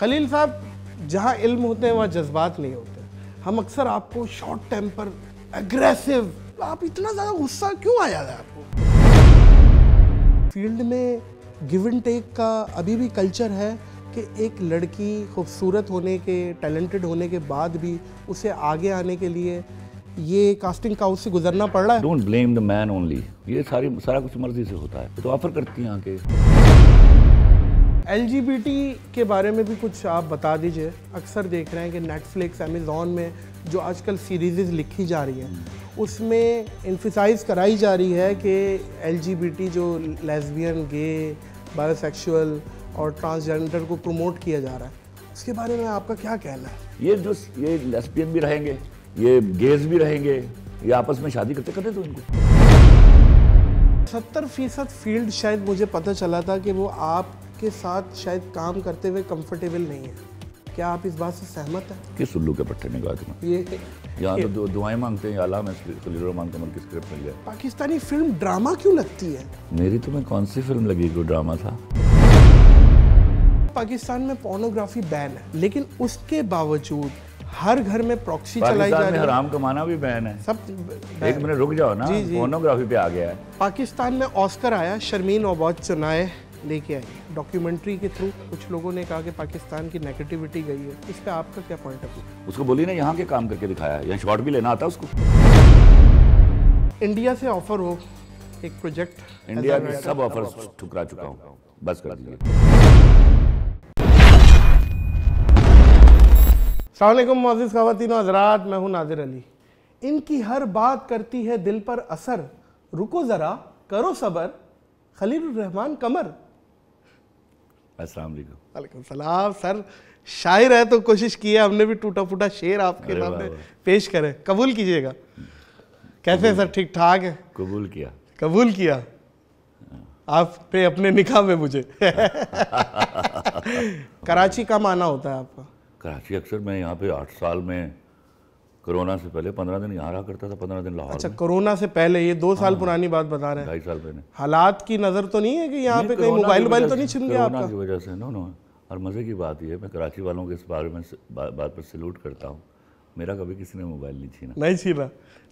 खलील साहब जहाँ इल्म होते हैं वहाँ जज्बात नहीं होते हम अक्सर आपको शॉर्ट टेम्पर एग्रेसिव आप इतना ज़्यादा गुस्सा क्यों आ जाता है आपको फील्ड में गिव एंड टेक का अभी भी कल्चर है कि एक लड़की खूबसूरत होने के टैलेंटेड होने के बाद भी उसे आगे आने के लिए ये कास्टिंग काउच से गुजरना पड़ रहा है don't blame the man only ये सारी सारा कुछ मर्जी से होता है तो ऑफर करती हैं आके एल के बारे में भी कुछ आप बता दीजिए अक्सर देख रहे हैं कि नेटफ्लिक्स अमेज़ोन में जो आजकल सीरीज़ लिखी जा रही हैं उसमें इन्फिसाइज कराई जा रही है कि एल जो लेसबियन गे बायोसेक्सुअल और ट्रांसजेंडर को प्रमोट किया जा रहा है उसके बारे में आपका क्या कहना है ये जो ये लेसबियन भी रहेंगे ये गेज भी रहेंगे ये आपस में शादी करते करते तो इनको सत्तर फीसद फील्ड शायद मुझे पता चला था कि वो आप आपके साथ शायद काम करते हुए कंफर्टेबल नहीं है क्या आप इस बात से सहमत हैं किस उल्लू के पट्टे में गाते हैं ये यहाँ तो दु, दुआएं मांगते हैं अला में रहमान कमल की स्क्रिप्ट मिल जाए पाकिस्तानी फिल्म ड्रामा क्यों लगती है मेरी तुम्हें तो कौन सी फिल्म लगी जो ड्रामा था पाकिस्तान में पोर्नोग्राफी बैन है लेकिन उसके बावजूद हर घर में प्रॉक्सी चलाई जा रही है हराम कमाना भी बैन है सब एक मिनट रुक जाओ ना पोर्नोग्राफी पे आ गया है पाकिस्तान में ऑस्कर आया शर्मीन ओबाद चुनाए लेके आई डॉक्यूमेंट्री के थ्रू कुछ लोगों ने कहा कि पाकिस्तान की नेगेटिविटी गई है इसका आपका क्या पॉइंट ऑफ व्यू उसको बोली ना यहाँ के काम करके दिखाया यहाँ शॉर्ट भी लेना आता उसको इंडिया से ऑफर हो एक प्रोजेक्ट इंडिया के सब ऑफर ठुकरा चुका हूँ बस कर दीजिए मोजिज़ खातिन हजरात मैं हूँ नादिर अली इनकी हर बात करती है दिल पर असर रुको ज़रा करो सबर खलील रहमान कमर अस्सलाम वालेकुम सलाम सर शायर है तो कोशिश की है हमने भी टूटा फूटा शेर आपके सामने पेश करें कबूल कीजिएगा कैसे है सर ठीक ठाक है कबूल किया कबूल किया आप पे अपने निकाह में मुझे कराची का माना होता है आपका कराची अक्सर मैं यहाँ पे आठ साल में कोरोना से पहले पंद्रह दिन यहाँ रहा करता था पंद्रह दिन लाहौर अच्छा कोरोना से पहले ये दो हाँ, साल पुरानी बात बता रहे हैं साल पहले हालात की नज़र तो नहीं है कि यहाँ पे कहीं मोबाइल वोबाइल तो नहीं छिन गया आपका की वजह से नो नो और मज़े की बात यह मैं कराची वालों के इस बारे में बात पर सल्यूट करता हूँ मेरा कभी किसी ने मोबाइल नहीं छीना नहीं छीना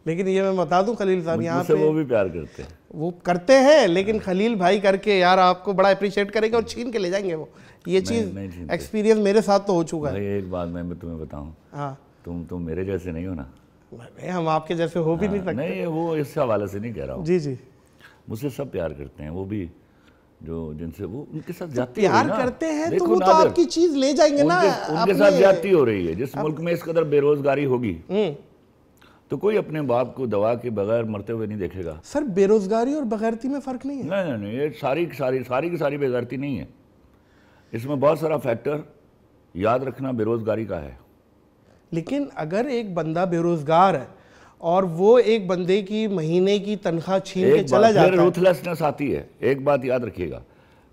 लेकिन ये मैं बता दूं खलील साहब यहाँ पे वो भी प्यार करते हैं वो करते हैं लेकिन हाँ। खलील भाई करके यार आपको बड़ा अप्रिशिएट करेंगे और छीन के ले जाएंगे वो ये चीज़ एक्सपीरियंस मेरे साथ तो हो चुका है एक बात मैं तुम्हें बताऊँ हाँ तुम तो मेरे जैसे नहीं हो ना मैं हम आपके जैसे हो भी नहीं हाँ, सकते नहीं वो इस हवाले से नहीं कह रहा हूँ जी जी मुझसे सब प्यार करते हैं वो भी जो जिनसे वो उनके साथ तो जाती प्यार करते हैं तो वो तो आपकी चीज ले जाएंगे ना उनके साथ जाती हो रही है जिस मुल्क में इस कदर बेरोजगारी होगी हम्म। तो कोई अपने बाप को दवा के बगैर मरते हुए नहीं देखेगा सर बेरोजगारी और बगैरती में फर्क नहीं है नहीं नहीं ये सारी सारी सारी की सारी बेगैरती नहीं है इसमें बहुत सारा फैक्टर याद रखना बेरोजगारी का है लेकिन अगर एक बंदा बेरोजगार है और वो एक बंदे की महीने की तनख्वाह छीन के चला जाता है रूथलेसनेस आती है एक बात याद रखिएगा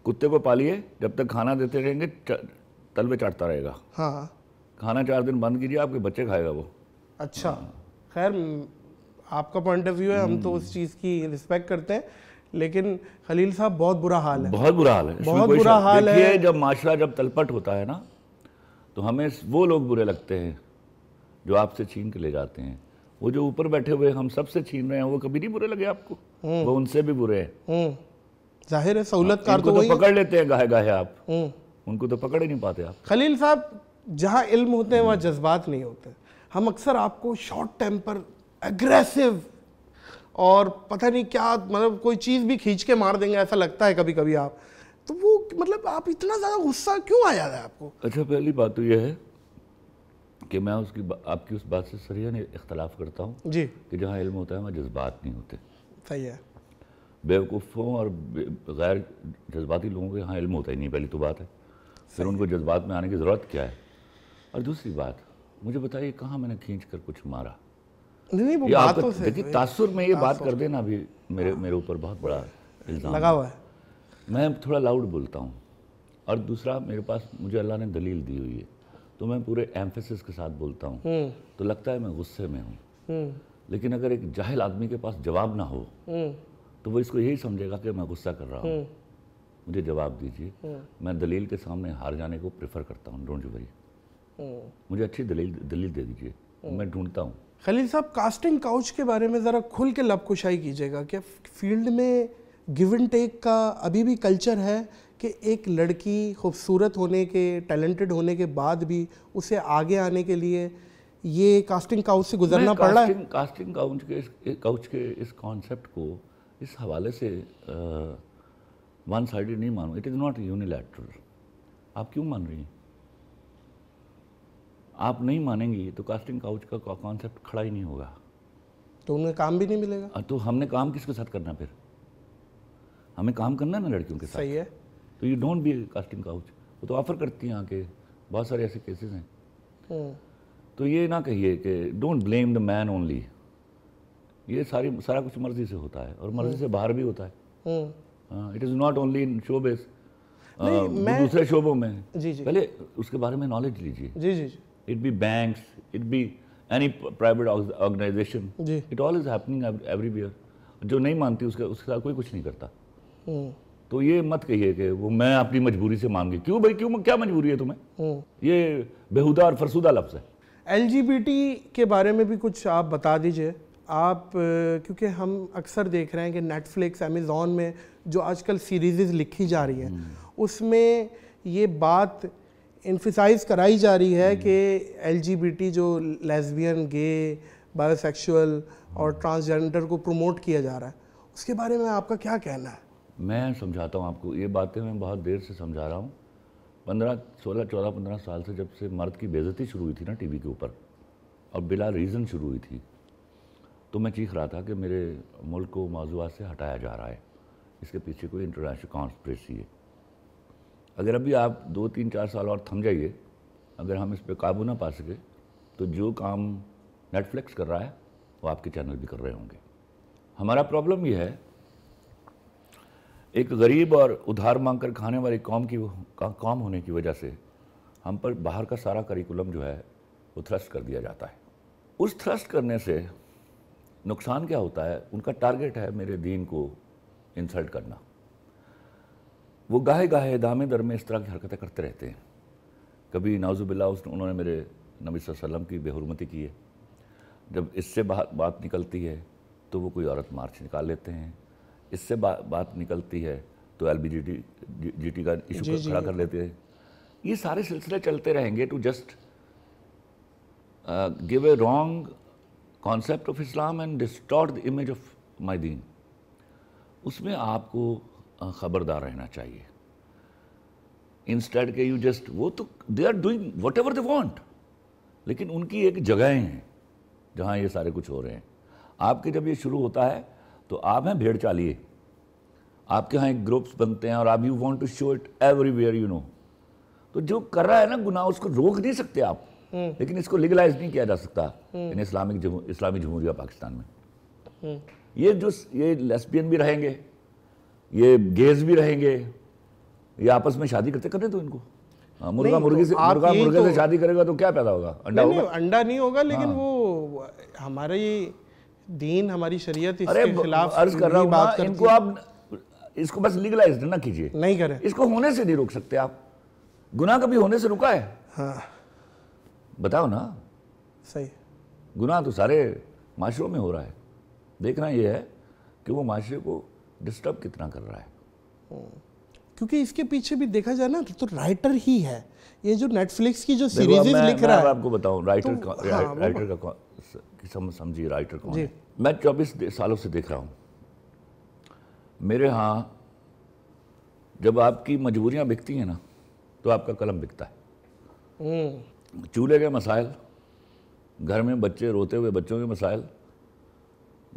कुत्ते को पालिए जब तक खाना देते रहेंगे तलवे चाटता रहेगा हाँ खाना चार दिन बंद कीजिए आपके बच्चे खाएगा वो अच्छा खैर आपका पॉइंट ऑफ व्यू है हम तो हम्म। उस चीज़ की रिस्पेक्ट करते हैं लेकिन खलील साहब बहुत बुरा हाल है बहुत बुरा हाल है बहुत बुरा हाल है जब माशरा जब तलपट होता है ना तो हमें वो लोग बुरे लगते हैं जो आपसे छीन के ले जाते हैं वो जो ऊपर बैठे हुए हम सबसे छीन रहे हैं वो कभी नहीं बुरे लगे आपको हम्म। वो उनसे भी बुरे हैं हम्म। जाहिर है सहूलत कार तो, तो पकड़ लेते हैं गाहे गाहे आप हम्म। उनको तो पकड़ ही नहीं पाते आप खलील साहब जहाँ इल्म होते हैं वहाँ जज्बात नहीं होते हम अक्सर आपको शॉर्ट टेम्पर एग्रेसिव और पता नहीं क्या मतलब कोई चीज़ भी खींच के मार देंगे ऐसा लगता है कभी कभी आप तो वो मतलब आप इतना ज़्यादा गुस्सा क्यों आ जाता है आपको अच्छा पहली बात तो यह है कि मैं उसकी आपकी उस बात से सरिया ने इख्तलाफ करता हूँ जी कि जहाँ इल्म होता है वहाँ जज्बात नहीं होते सही है बेवकूफ़ों और गैर जज्बाती लोगों के यहाँ इल्म होता ही नहीं पहली तो बात है फिर उनको जज्बात में आने की ज़रूरत क्या है और दूसरी बात मुझे बताइए कहाँ मैंने खींच कर कुछ मारा नहीं वो बात तो देखिए तासुर में ये बात कर देना भी मेरे हाँ। मेरे ऊपर बहुत बड़ा इल्ज़ाम लगा हुआ है मैं थोड़ा लाउड बोलता हूँ और दूसरा मेरे पास मुझे अल्लाह ने दलील दी हुई है तो मैं पूरे एम्फेसिस के साथ बोलता हूँ हम्म। तो लगता है मैं गुस्से में हूँ हम्म। लेकिन अगर एक जाहिल आदमी के पास जवाब ना हो हम्म। तो वो इसको यही समझेगा कि मैं गुस्सा कर रहा हूँ मुझे जवाब दीजिए मैं दलील के सामने हार जाने को प्रेफर करता हूँ डोंट वरी मुझे अच्छी दलील दलील दे दीजिए मैं ढूंढता हूँ खलील साहब कास्टिंग काउच के बारे में ज़रा खुल के लबकुशाई कीजिएगा क्या फील्ड में गिव एंड टेक का अभी भी कल्चर है कि एक लड़की खूबसूरत होने के टैलेंटेड होने के बाद भी उसे आगे आने के लिए ये कास्टिंग काउच से गुजरना पड़ रहा है कास्टिंग काउच के काउच के इस कॉन्सेप्ट को इस हवाले से वन साइड नहीं मानू इट इज़ नॉट यूनिलैटरल आप क्यों मान रही हैं आप नहीं मानेंगी तो कास्टिंग काउच का कॉन्सेप्ट खड़ा ही नहीं होगा तो उन्हें काम भी नहीं मिलेगा तो हमने काम किसके साथ करना फिर हमें काम करना है ना लड़कियों के साथ सही है तो you don't be casting couch वो तो ऑफर करती हैं आके बहुत सारे ऐसे केसेस हैं हाँ। तो ये ना कहिए कि don't blame the man only ये सारी सारा कुछ मर्जी से होता है और मर्जी हाँ। से बाहर भी होता है it is not only in showbiz दूसरे शोबों में जी जी पहले उसके बारे में नॉलेज लीजिए जी जी it be banks it be any private organization it all is happening everywhere जो नहीं मानती उसके उसके साथ कोई कुछ नहीं करता hmm. तो ये मत कहिए कि वो मैं अपनी मजबूरी से मांगी क्यों भाई क्यों क्या मजबूरी है तुम्हें ये बेहुदा और फरसुदा लफ्ज़ है एल के बारे में भी कुछ आप बता दीजिए आप क्योंकि हम अक्सर देख रहे हैं कि नेटफ्लिक्स अमेज़ोन में जो आजकल सीरीज़ लिखी जा रही हैं हम्म। उसमें ये बात इन्फिसाइज कराई जा रही है हम्म। कि एल जो लेसबियन गे बायोसेक्सुअल और ट्रांसजेंडर हम्म। को प्रमोट किया जा रहा है उसके बारे में आपका क्या कहना है मैं समझाता हूँ आपको ये बातें मैं बहुत देर से समझा रहा हूँ पंद्रह सोलह चौदह पंद्रह साल से जब से मर्द की बेजती शुरू हुई थी ना टीवी के ऊपर और बिला रीज़न शुरू हुई थी तो मैं चीख रहा था कि मेरे मुल्क को मौजूद से हटाया जा रहा है इसके पीछे कोई इंटरनेशनल कॉन्स्परेसी है अगर अभी आप दो तीन चार साल और थम जाइए अगर हम इस पर काबू ना पा सके तो जो काम नेटफ्लिक्स कर रहा है वो आपके चैनल भी कर रहे होंगे हमारा प्रॉब्लम यह है एक गरीब और उधार मांग कर खाने वाली कौम की कौम होने की वजह से हम पर बाहर का सारा करिकुलम जो है वो थ्रस्ट कर दिया जाता है उस थ्रस्ट करने से नुकसान क्या होता है उनका टारगेट है मेरे दीन को इंसल्ट करना वो गाहे गाहे दामे दर में इस तरह की हरकतें करते रहते हैं कभी नाजुबिल्ला उस उन्होंने मेरे नबी वसल्लम की बेहरमती की है जब इससे बात निकलती है तो वो कोई औरत मार्च निकाल लेते हैं इससे बा, बात निकलती है तो L B G T G T का इशू खड़ा कर लेते हैं ये सारे सिलसिले चलते रहेंगे to just give a wrong concept of Islam and distort the image of my दीन उसमें आपको uh, ख़बरदार रहना चाहिए इंस्टेड के यू जस्ट वो तो they are doing whatever they want लेकिन उनकी एक जगहें हैं जहाँ ये सारे कुछ हो रहे हैं आपके जब ये शुरू होता है तो आप हैं भेड़ चालिए आपके यहाँ एक ग्रुप्स बनते हैं और आप you want to show it everywhere you know तो जो कर रहा है ना गुनाह उसको रोक नहीं सकते आप हम्म। लेकिन इसको लीगलाइज नहीं किया जा सकता हम्म। इन इस्लामिक इस्लामी जमहूरिया पाकिस्तान में हम्म। ये जो ये लेस्बियन भी रहेंगे ये गेज भी रहेंगे ये आपस में शादी करते करने हाँ, तो इनको मुर्गा मुर्गी से मुर्गा मुर्गे से तो- शादी करेगा तो क्या पैदा होगा अंडा होगा अंडा नहीं होगा लेकिन हाँ। वो हमारे दीन हमारी शरीयत इसके खिलाफ अर्ज कर रहा हूं बात इनको आप इसको बस लीगलाइज ना कीजिए नहीं करें इसको होने से नहीं रोक सकते आप गुनाह कभी होने से रुका है हाँ बताओ ना सही गुनाह तो सारे माशरों में हो रहा है देखना यह है कि वो माशरे को डिस्टर्ब कितना कर रहा है हम्म। क्योंकि इसके पीछे भी देखा जाए ना तो राइटर तो ही है ये जो नेटफ्लिक्स की जो सीरीज लिख रहा है आपको बताऊं राइटर तो, हाँ, राइटर का समझिए राइटर कौन है मैं चौबीस सालों से देख रहा हूँ मेरे यहाँ जब आपकी मजबूरियाँ बिकती हैं ना तो आपका कलम बिकता है हम्म। चूल्हे के मसाइल घर में बच्चे रोते हुए बच्चों के मसाइल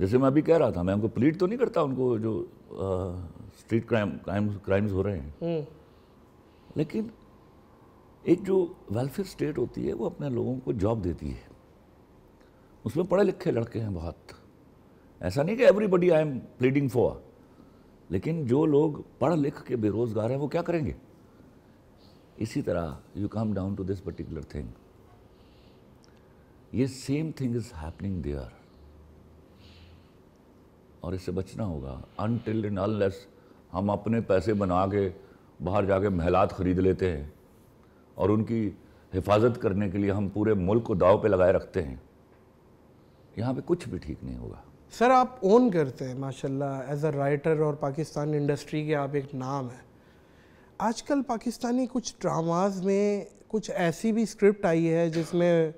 जैसे मैं अभी कह रहा था मैं उनको प्लीट तो नहीं करता उनको जो स्ट्रीट क्राइम क्राइम्स क्राइम्स हो रहे हैं हम्म। लेकिन एक जो वेलफेयर स्टेट होती है वो अपने लोगों को जॉब देती है उसमें पढ़े लिखे लड़के हैं बहुत ऐसा नहीं कि everybody I am pleading for लेकिन जो लोग पढ़ लिख के बेरोज़गार हैं वो क्या करेंगे इसी तरह you come down to this particular thing ये same thing is happening there और इससे बचना होगा अनटिल एंड अनलेस हम अपने पैसे बना के बाहर जाके महलात ख़रीद लेते हैं और उनकी हिफाजत करने के लिए हम पूरे मुल्क को दाव पे लगाए रखते हैं यहाँ पे कुछ भी ठीक नहीं होगा सर आप ओन करते हैं माशाल्लाह एज अ राइटर और पाकिस्तान इंडस्ट्री के आप एक नाम हैं आजकल पाकिस्तानी कुछ ड्रामाज में कुछ ऐसी भी स्क्रिप्ट आई है जिसमें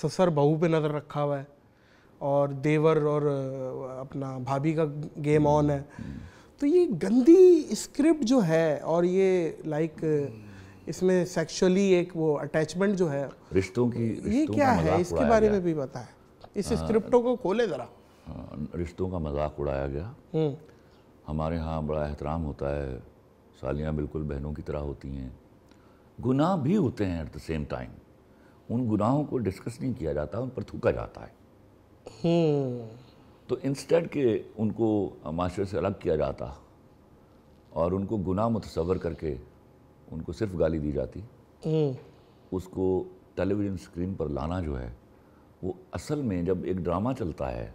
ससर बहू पे नज़र रखा हुआ है और देवर और अपना भाभी का गेम ऑन है हम्म, हम्म। तो ये गंदी स्क्रिप्ट जो है और ये लाइक इसमें सेक्सुअली एक वो अटैचमेंट जो है रिश्तों की रिश्तों ये क्या है इसके बारे में भी बताएं इस स्क्रिप्टों हाँ। को खोले ज़रा हाँ, रिश्तों का मजाक उड़ाया गया हम्म। हमारे यहाँ बड़ा एहतराम होता है सालियाँ बिल्कुल बहनों की तरह होती हैं गुनाह भी होते हैं एट द सेम टाइम उन गुनाहों को डिस्कस नहीं किया जाता उन पर थूका जाता है हम्म। तो इंस्टेंट के उनको माशरे से अलग किया जाता और उनको गुनाह मुतसवर करके उनको सिर्फ गाली दी जाती हम्म। उसको टेलीविज़न स्क्रीन पर लाना जो है वो असल में जब एक ड्रामा चलता है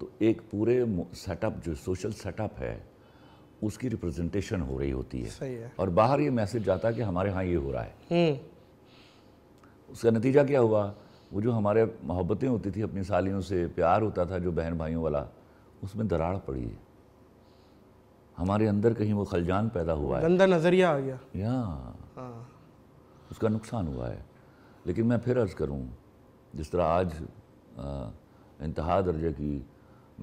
तो एक पूरे सेटअप जो सोशल सेटअप है उसकी रिप्रेजेंटेशन हो रही होती है, सही है। और बाहर ये मैसेज जाता है कि हमारे यहाँ ये हो रहा है हम्म। उसका नतीजा क्या हुआ वो जो हमारे मोहब्बतें होती थी अपनी सालियों से प्यार होता था जो बहन भाइयों वाला उसमें दरार पड़ी है हमारे अंदर कहीं वो खलजान पैदा हुआ है गंदा नज़रिया आ गया या हाँ। उसका नुकसान हुआ है लेकिन मैं फिर अर्ज़ करूँ जिस तरह आज इंतहा दर्जे की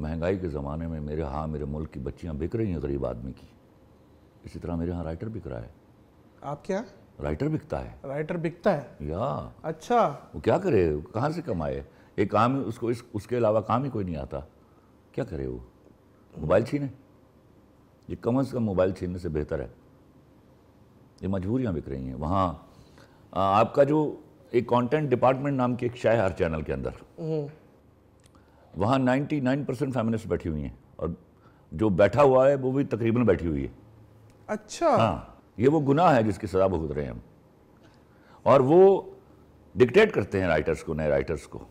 महंगाई के ज़माने में मेरे हाँ मेरे मुल्क की बच्चियाँ बिक रही हैं गरीब आदमी की इसी तरह मेरे यहाँ राइटर बिक रहा है आप क्या राइटर बिकता है राइटर बिकता है या अच्छा वो क्या करे कहाँ से कमाए एक काम उसको इस उसके अलावा काम ही कोई नहीं आता क्या करे वो मोबाइल छीने ये कम से कम मोबाइल छीनने से बेहतर है ये मजबूरियाँ बिक रही हैं वहाँ आपका जो एक कंटेंट डिपार्टमेंट नाम की एक शाय हर चैनल के अंदर हम्म। वहाँ 99 परसेंट फैमिलिस्ट बैठी हुई हैं और जो बैठा हुआ है वो भी तकरीबन बैठी हुई है अच्छा हाँ ये वो गुनाह है जिसकी सज़ा भुगत रहे हैं हम और वो डिक्टेट करते हैं राइटर्स को नए राइटर्स को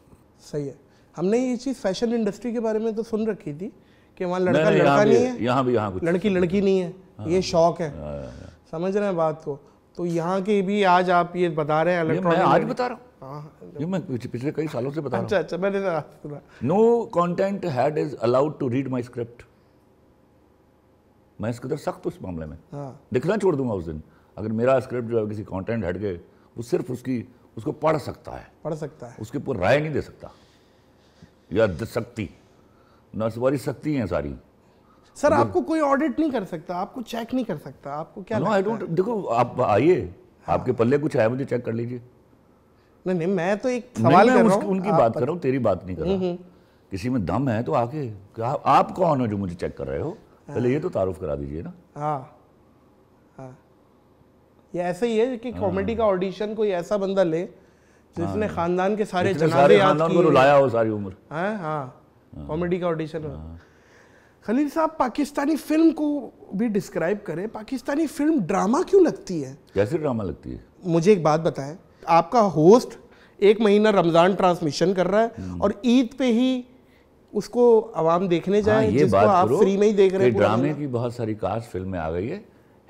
सही है हमने ये चीज़ फैशन इंडस्ट्री के बारे में तो सुन रखी थी कि वहाँ लड़का नहीं, लड़का नहीं है यहाँ भी यहाँ लड़की लड़की नहीं है हाँ, ये हाँ, शौक है हाँ, समझ रहे हैं बात को तो यहाँ के भी आज आप ये बता रहे हैं इलेक्ट्रॉनिक आज बता रहा हूँ ये मैं पिछले कई सालों से बता रहा हूँ अच्छा अच्छा मैंने no content had is allowed to read my script मैं इसके अंदर सख्त उस मामले में हाँ। दिखना छोड़ दूंगा उस दिन अगर मेरा स्क्रिप्ट जो है किसी कॉन्टेंट हट गए वो सिर्फ उसकी उसको पढ़ सकता है पढ़ सकता है उसके ऊपर राय नहीं दे सकता या शक्ति नौसवारी शक्ति हैं सारी सर आपको कोई ऑडिट नहीं कर सकता आपको चेक नहीं कर सकता आपको क्या आई डोंट देखो आप आइए हाँ। आपके पल्ले कुछ है मुझे चेक कर लीजिए नहीं नहीं मैं तो एक सवाल कर रहा उनकी बात कर रहा हूँ तेरी बात नहीं कर रहा हम्म, हम्म। किसी में दम है तो आके आप कौन हो जो मुझे चेक कर रहे हो पहले ये तो तारुफ करा दीजिए ना हाँ हाँ ये ऐसा ही है कि कॉमेडी हाँ। का ऑडिशन कोई ऐसा बंदा ले जिसने हाँ। खानदान के सारे जनाजे याद किए रुलाया हो सारी उम्र हाँ हाँ कॉमेडी हाँ। का ऑडिशन हो खलील साहब पाकिस्तानी फिल्म को भी डिस्क्राइब करें पाकिस्तानी फिल्म ड्रामा क्यों लगती है कैसी ड्रामा लगती है मुझे एक बात बताएं आपका होस्ट एक महीना रमज़ान ट्रांसमिशन कर रहा है हम्म। और ईद पे ही उसको आवाम देखने हाँ, जाए ये जिसको आप फ्री में ही देख रहे हैं ड्रामे की बहुत सारी कास्ट फिल्म में आ गई है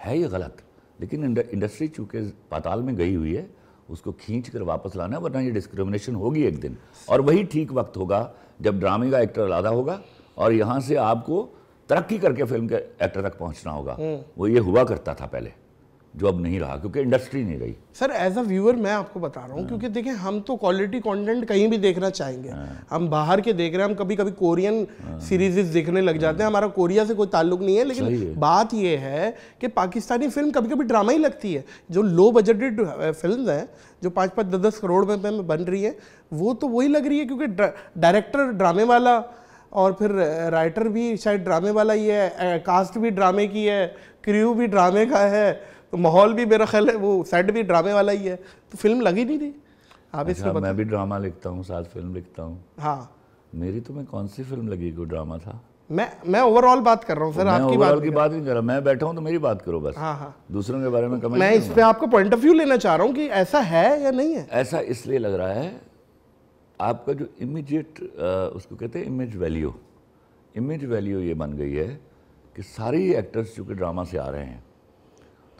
है ये गलत लेकिन इंडस्ट्री चूँकि पाताल में गई हुई है उसको खींच कर वापस लाना है वरना ये डिस्क्रिमिनेशन होगी एक दिन और वही ठीक वक्त होगा जब ड्रामे का एक्टर अलादा होगा और यहाँ से आपको तरक्की करके फिल्म के एक्टर तक पहुँचना होगा हम्म। वो ये हुआ करता था पहले जो अब नहीं रहा क्योंकि इंडस्ट्री नहीं रही सर एज अ व्यूअर मैं आपको बता रहा हूँ हाँ। क्योंकि देखें हम तो क्वालिटी कंटेंट कहीं भी देखना चाहेंगे हाँ। हम बाहर के देख रहे हैं हम कभी कभी कोरियन सीरीजेस देखने लग जाते हैं हाँ। हमारा कोरिया से कोई ताल्लुक नहीं है लेकिन है। बात यह है कि पाकिस्तानी फिल्म कभी कभी ड्रामा ही लगती है जो लो बजटेड फिल्म हैं जो पाँच पाँच दस दस करोड़ में बन रही है वो तो वही लग रही है क्योंकि डायरेक्टर ड्रामे वाला और फिर राइटर भी शायद ड्रामे वाला ही है कास्ट भी ड्रामे की है क्रू भी ड्रामे का है तो माहौल भी मेरा ख्याल है वो सेट भी ड्रामे वाला ही है तो फिल्म लगी नहीं थी आप अच्छा, मैं भी ड्रामा लिखता हूँ साथ फिल्म लिखता हूँ हाँ मेरी तो मैं कौन सी फिल्म लगी को ड्रामा था मैं मैं ओवरऑल बात कर रहा हूँ सर आपकी बात की बात नहीं कर रहा मैं बैठा हूँ तो मेरी बात करो बस हाँ हाँ दूसरों के बारे में कमेंट मैं इस पे आपको पॉइंट ऑफ व्यू लेना चाह रहा हूँ कि ऐसा है या नहीं है ऐसा इसलिए लग रहा है आपका जो इमीजिएट उसको कहते हैं इमेज वैल्यू इमेज वैल्यू ये बन गई है कि सारे एक्टर्स जो कि ड्रामा से आ रहे हैं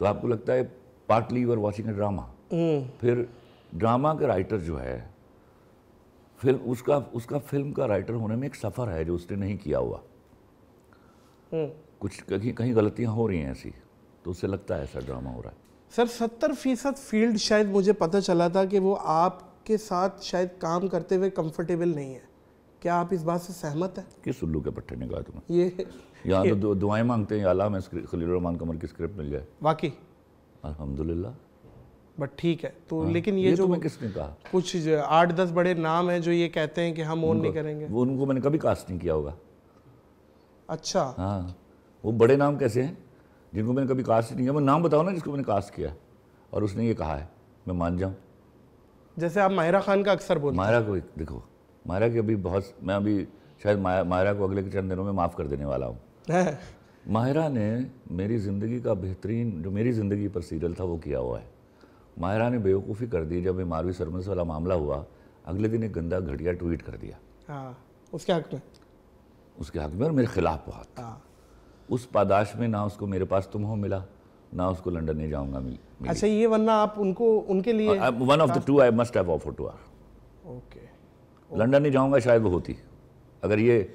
तो आपको लगता है partly you are watching a drama हम्म। फिर ड्रामा का राइटर जो है फिल्म उसका उसका फिल्म का राइटर होने में एक सफ़र है जो उसने नहीं किया हुआ हम्म। कुछ कहीं कहीं गलतियां हो रही हैं ऐसी तो उसे लगता है ऐसा ड्रामा हो रहा है सर सत्तर फीसद फील्ड शायद मुझे पता चला था कि वो आपके साथ शायद काम करते हुए कंफर्टेबल नहीं है क्या आप इस बात से सहमत हैं किस उल्लू के पट्टे ने कहा तुम्हें ये यहाँ तो दुआएं मांगते हैं अल्लाह में रहमान कमर की स्क्रिप्ट मिल जाए वाकई अल्हम्दुलिल्लाह बट ठीक है तो हाँ, लेकिन ये, ये जो तो किसने कहा कुछ आठ दस बड़े नाम हैं जो ये कहते हैं कि हम ओन नहीं करेंगे वो उनको मैंने कभी कास्ट नहीं किया होगा अच्छा हाँ वो बड़े नाम कैसे हैं जिनको मैंने कभी कास्ट नहीं किया मैं नाम बताओ ना जिसको मैंने कास्ट किया और उसने ये कहा है मैं मान जाऊँ जैसे आप माहिरा खान का अक्सर बोल माहिरा को देखो माहिरा की अभी बहुत मैं अभी शायद माहिरा को अगले के चंद दिनों में माफ़ कर देने वाला हूँ माहिरा ने मेरी ज़िंदगी का बेहतरीन जो मेरी ज़िंदगी पर सीरियल था वो किया हुआ है माहिरा ने बेवकूफ़ी कर दी जब ये मारवी सरमस वाला मामला हुआ अगले दिन एक गंदा घटिया ट्वीट कर दिया हाँ उसके हक में उसके हक में और मेरे खिलाफ बहुत हाँ। उस पादाश में ना उसको मेरे पास तुम हो मिला ना उसको लंदन नहीं जाऊंगा मिल अच्छा ये वरना आप उनको उनके लिए one of the two I must have offer to or okay London नहीं जाऊंगा शायद वो होती अगर ये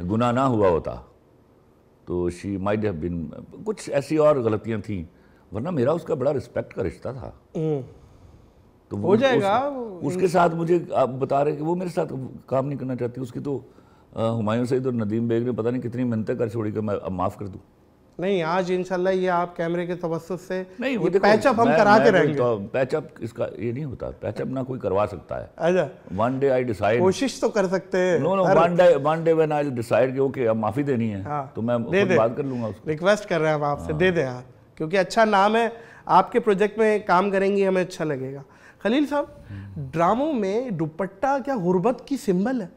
गुनाह ना हुआ होता तो शी माइड हैव बिन कुछ ऐसी और गलतियाँ थी वरना मेरा उसका बड़ा रिस्पेक्ट का रिश्ता था हम्म। तो हो जाएगा उस, उसके साथ मुझे आप बता रहे कि वो मेरे साथ काम नहीं करना चाहती उसकी तो हुमायूं सईद और नदीम बेग ने पता नहीं कितनी मिनतें कर छोड़ी कि मैं अब माफ़ कर दूँ नहीं आज इंशाल्लाह ये आप कैमरे के तवस्त से नहीं ये पैचअप हम करा कराते रहेंगे तो पैचअप इसका ये नहीं होता पैचअप ना कोई करवा सकता है अच्छा वन डे आई डिसाइड कोशिश तो कर सकते हैं no no one day one day when I decide कि ओके अब माफी देनी है हाँ, तो मैं दे दे, बात कर लूंगा उसको रिक्वेस्ट कर रहे हैं हम आपसे हाँ। दे दे यार क्योंकि अच्छा नाम है आपके प्रोजेक्ट में काम करेंगे हमें अच्छा लगेगा खलील साहब हम्म। ड्रामों में दुपट्टा क्या गुर्बत की सिंबल है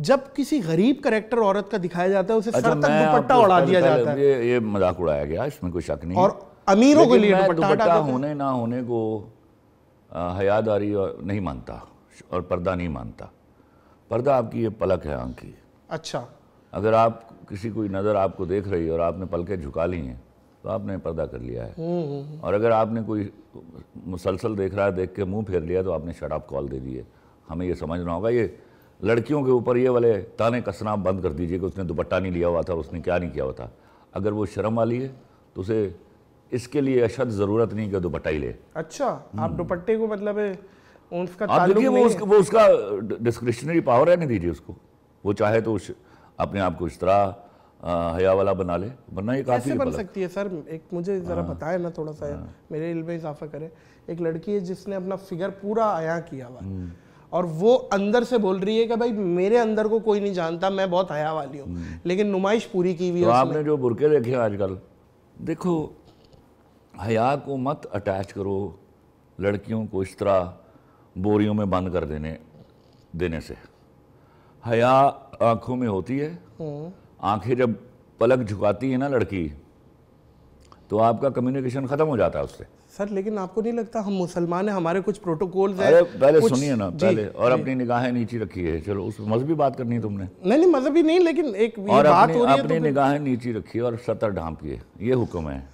जब किसी गरीब करेक्टर औरत का दिखाया जाता है उसे अच्छा, सर तक दुपट्टा उड़ा दिया जाता है ये, ये मजाक उड़ाया गया इसमें कोई शक नहीं और अमीरों के लिए दुपट्टा होने ना होने को हयादारी नहीं मानता और पर्दा नहीं मानता पर्दा आपकी ये पलक है आंख की अच्छा अगर आप किसी कोई नज़र आपको देख रही है और आपने पलकें झुका ली हैं तो आपने पर्दा कर लिया है हम्म, हम्म, हम्म। और अगर आपने कोई मुसलसल देख रहा है देख के मुंह फेर लिया तो आपने शराब कॉल दे दी है हमें ये समझना होगा ये लड़कियों के ऊपर ये वाले ताने कसना बंद कर दीजिए कि उसने दुपट्टा नहीं लिया हुआ था उसने क्या नहीं किया हुआ था अगर वो शर्म वाली है तो उसे इसके लिए अशद ज़रूरत नहीं कि दुपट्टा ही ले अच्छा आप हम्म। दुपट्टे को मतलब उसका आप देखिए वो, उसका वो उसका डिस्क्रिशनरी पावर दीजिए उसको वो चाहे तो उस, अपने आप को इस तरह हया वाला बना ले वरना ये काफी बन सकती है सर एक मुझे ज़रा हाँ। बताए ना थोड़ा सा हाँ। मेरे इल में इजाफा करें एक लड़की है जिसने अपना फिगर पूरा आया किया हुआ और वो अंदर से बोल रही है कि भाई मेरे अंदर को कोई नहीं जानता मैं बहुत हया वाली हूँ लेकिन नुमाइश पूरी की हुई तो आपने जो बुरके देखे आजकल देखो हया को मत अटैच करो लड़कियों को इस तरह बोरियों में बंद कर देने देने से हया आंखों में होती है आंखें जब पलक झुकाती है ना लड़की तो आपका कम्युनिकेशन ख़त्म हो जाता है उससे सर लेकिन आपको नहीं लगता हम मुसलमान हैं हमारे कुछ प्रोटोकॉल अरे पहले कुछ... सुनिए ना पहले और अपनी निगाहें नीची रखी है चलो उस मजहबी बात करनी है तुमने नहीं नहीं मजहबी नहीं लेकिन एक और बात अपनी, हो रही अपनी तो निगाहें नीची रखिए और सतर ढांपिए ये हुक्म है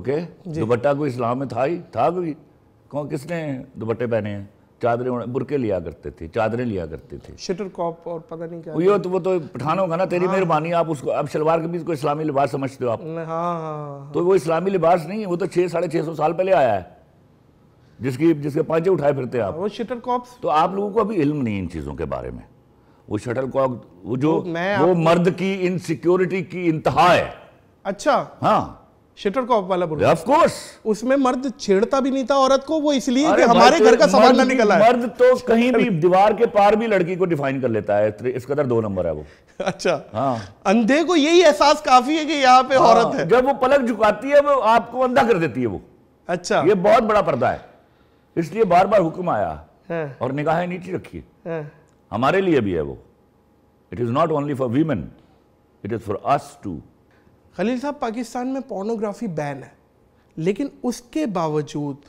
ओके दुपट्टा कोई इस्लाम में था ही था कोई कौन किसने दुपट्टे पहने हैं चादरें बुरके लिया करते थे चादरें लिया करते थे शटर कॉप और पता नहीं क्या ये तो वो तो पठानों का ना तेरी हाँ। मेहरबानी आप उसको अब शलवार के बीच को इस्लामी लिबास समझते हो आप हाँ, हाँ, हाँ। तो वो इस्लामी लिबास नहीं है वो तो छः साढ़े छः सौ साल पहले आया है जिसकी जिसके पाँचे उठाए फिरते आप वो शटर कॉप तो आप लोगों को अभी इल्म नहीं इन चीज़ों के बारे में वो शटर कॉक वो जो वो मर्द की इनसिक्योरिटी की इंतहा है अच्छा हाँ शटर कॉप वाला बुर्का ऑफ कोर्स उसमें मर्द छेड़ता भी नहीं था औरत को वो इसलिए कि हमारे घर का सामान ना निकला है मर्द तो कहीं भी दीवार के पार भी लड़की को डिफाइन कर लेता है इस कदर दो नंबर है वो अच्छा हाँ अंधे को यही एहसास काफी है कि यहाँ पे औरत हाँ, है जब वो पलक झुकाती है वो आपको अंधा कर देती है वो अच्छा ये बहुत बड़ा पर्दा है इसलिए बार बार हुक्म आया हाँ। और निगाहें नीचे रखिए हाँ। हमारे लिए भी है वो it is not only for women it is for us too Khalil sahib Pakistan में पोर्नोग्राफी बैन है लेकिन उसके बावजूद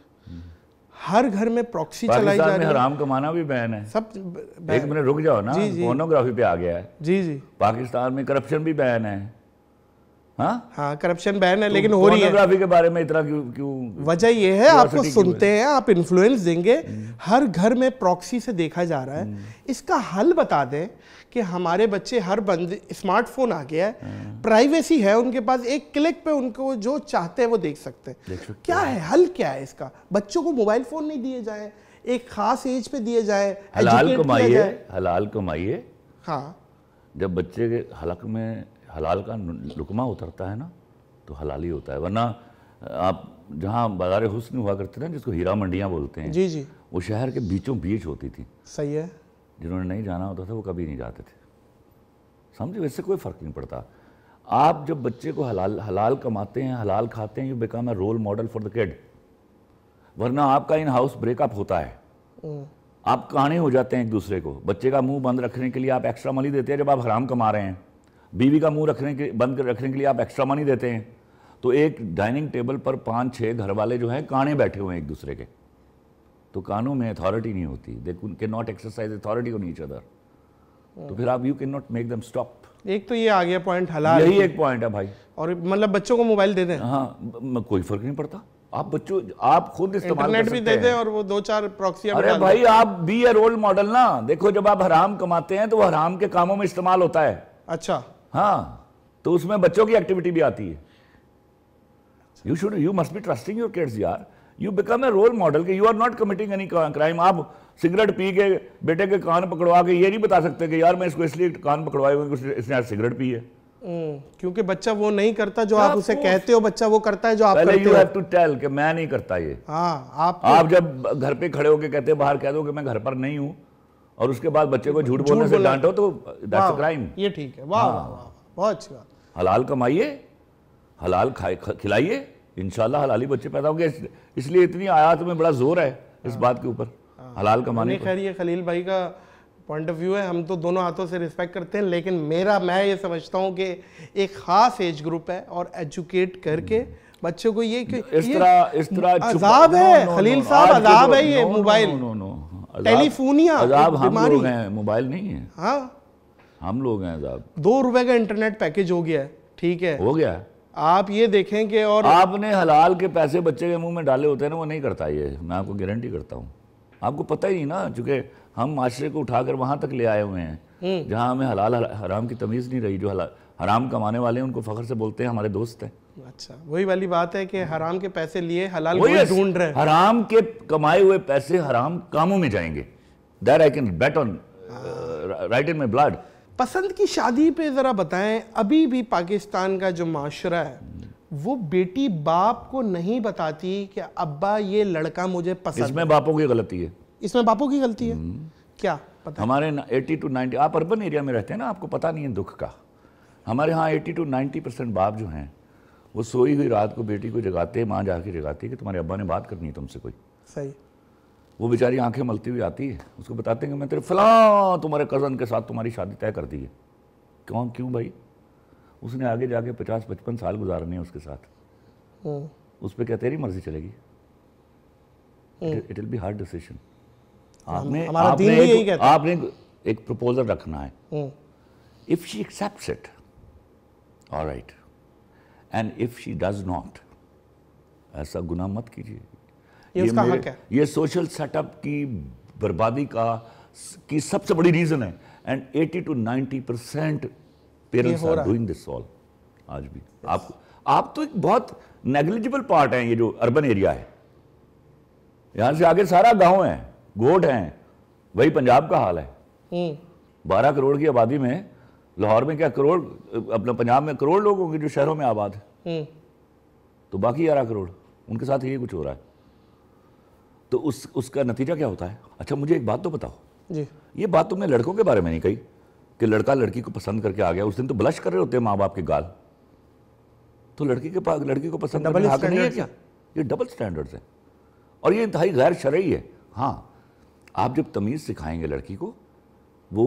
हर घर में प्रॉक्सी चलाई जा रही है हराम कमाना भी बैन है सब बैन। एक मिनट रुक जाओ ना पोर्नोग्राफी पे आ गया है जी जी पाकिस्तान में करप्शन भी बैन है हाँ करप्शन हाँ, बैन है तो लेकिन हो रही है के बारे में इतना क्यों क्यों वजह यह है आपको सुनते हैं आप इन्फ्लुएंस देंगे हम्म। हर घर में प्रॉक्सी से देखा जा रहा है हम्म। इसका हल बता दें कि हमारे बच्चे हर बंद स्मार्टफोन आ गया है प्राइवेसी हाँ। है उनके पास एक क्लिक पे उनको जो चाहते हैं वो देख सकते हैं क्या है हल क्या है इसका बच्चों को मोबाइल फोन नहीं दिए जाए एक खास एज पे दिए जाए हलाल कमाइए हलाल कमाइए हाँ जब बच्चे के हलक में हलाल का लुकमा उतरता है ना तो हलाल ही होता है वरना आप जहाँ बाजार हुस्न हुआ करते थे ना जिसको हीरा मंडियाँ बोलते हैं जी जी वो शहर के बीचों बीच होती थी सही है जिन्होंने नहीं जाना होता था वो कभी नहीं जाते थे समझे वैसे कोई फ़र्क नहीं पड़ता आप जब बच्चे को हलाल हलाल कमाते हैं हलाल खाते हैं you become a role model for the kid वरना आपका इन हाउस ब्रेकअप होता है हम्म। आप कहानी हो जाते हैं एक दूसरे को बच्चे का मुंह बंद रखने के लिए आप एक्स्ट्रा मनी देते हैं जब आप हराम कमा रहे हैं बीवी का मुंह रखने के बंद कर रखने के लिए आप एक्स्ट्रा मनी देते हैं तो एक डाइनिंग टेबल पर पांच छह घर वाले जो हैं काने बैठे हुए हैं एक दूसरे के तो कानों में अथॉरिटी नहीं होती they can not exercise authority on each other तो hmm. फिर आप you can not make them stop एक तो ये आ गया पॉइंट हला यही एक पॉइंट है भाई और मतलब बच्चों को मोबाइल दे दें हाँ कोई फर्क नहीं पड़ता आप बच्चों आप खुद इस्तेमाल इंटरनेट भी दे हैं और वो दो चार प्रॉक्सी अरे भाई आप बी ए रोल मॉडल ना देखो जब आप हराम कमाते हैं तो वो हराम के कामों में इस्तेमाल होता है अच्छा हाँ तो उसमें बच्चों की एक्टिविटी भी आती है you should you must be trusting your kids यार you become a role model के you are not committing any crime आप सिगरेट पी के बेटे के कान पकड़वा के ये नहीं बता सकते कि यार मैं इसको इसलिए कान पकड़वाए हुए इसने आज सिगरेट पी है हम्म, क्योंकि बच्चा वो नहीं करता जो आप उसे कहते हो बच्चा वो करता है जो आप यू हैव टू टेल कि मैं नहीं करता ये हाँ आप आप तो- जब घर पे खड़े होके कहते हैं बाहर कह दो कि मैं घर पर नहीं हूँ और उसके बाद बच्चे को झूठ बोलने से डांटो तो दैट्स क्राइम ये ठीक है हाँ। वाह बहुत अच्छी बात हलाल कमाइए हलाल खाए खिलाइए इनशाला हलाली बच्चे पैदा होंगे इसलिए इतनी आयात में बड़ा जोर है इस हाँ। बात के ऊपर हाँ। हलाल कमाने खैर ये खलील भाई का पॉइंट ऑफ व्यू है हम तो दोनों हाथों से रिस्पेक्ट करते हैं लेकिन मेरा मैं ये समझता हूँ कि एक ख़ास एज ग्रुप है और एजुकेट करके हम्म। बच्चों को ये कि इस तरह इस तरह अजाब है खलील साहब अजाब है ये मोबाइल नो नो टेलीफोनिया अजाब हम लोग हैं मोबाइल नहीं है हाँ हम लोग हैं अजाब दो रुपए का इंटरनेट पैकेज हो गया ठीक है हो गया आप ये देखें कि और आपने हलाल के पैसे बच्चे के मुंह में डाले होते हैं ना वो नहीं करता ये मैं आपको गारंटी करता हूँ आपको पता ही नहीं ना चूंकि हम माशरे को उठाकर वहां तक ले आए हुए हैं हम्म। जहाँ हमें हलाल हराम की तमीज़ नहीं रही जो हराम कमाने वाले हैं उनको फ़ख्र से बोलते हैं हमारे दोस्त हैं अच्छा वही वाली बात है कि हम्म। हराम के पैसे लिए हलाल ढूंढ रहे हराम के कमाए हुए पैसे हराम कामों में जाएंगे that I can bet on right in my blood पसंद की शादी पे ज़रा बताएं अभी भी पाकिस्तान का जो माशरा है हम्म। वो बेटी बाप को नहीं बताती कि अब्बा ये लड़का मुझे पसंद इसमें बापों की गलती है इसमें बापों की गलती है हम्म। क्या पता हमारे एटी टू नाइन्टी आप अर्बन एरिया में रहते हैं ना आपको पता नहीं है दुख का हमारे यहाँ एटी टू नाइन्टी परसेंट बाप जो हैं वो सोई हुई रात को बेटी को जगाते हैं माँ जाके जगाती है कि तुम्हारे अब्बा ने बात करनी है तुमसे कोई सही वो बेचारी आंखें मलती हुई आती है उसको बताते हैं कि मैं तेरे फला तुम्हारे कज़न के साथ तुम्हारी शादी तय कर दी है क्यों क्यों भाई उसने आगे जाके पचास पचपन साल गुजारने हैं उसके साथ हम्म। उस पर क्या तेरी मर्जी चलेगी हम्म। It will be hard decision आपने आपने एक, आपने एक प्रपोजल रखना है if she accept it all right and if she does not ऐसा गुना मत कीजिए ये, ये, हाँ ये सोशल सेटअप की बर्बादी का की सबसे बड़ी रीजन है and 80 to 90 percent parents are doing this all आज भी yes. आप आप तो एक बहुत नेग्लिजिबल पार्ट है ये जो अर्बन एरिया है यहां से आगे सारा गांव है गोट है वही पंजाब का हाल है हम्म। बारह करोड़ की आबादी में लाहौर में क्या करोड़ अपना पंजाब में करोड़ लोग होंगे जो शहरों में आबाद है हम्म। तो बाकी ग्यारह करोड़ उनके साथ ये कुछ हो रहा है तो उस उसका नतीजा क्या होता है अच्छा मुझे एक बात तो बताओ जी ये बात तुमने लड़कों के बारे में नहीं कही कि लड़का लड़की को पसंद करके आ गया उस दिन तो ब्लश कर रहे होते हैं माँ बाप के गाल तो लड़की के पास लड़की को पसंद डबल नहीं है क्या ये डबल स्टैंडर्ड है और ये इंतहाई गैर शरई है हाँ आप जब तमीज़ सिखाएंगे लड़की को वो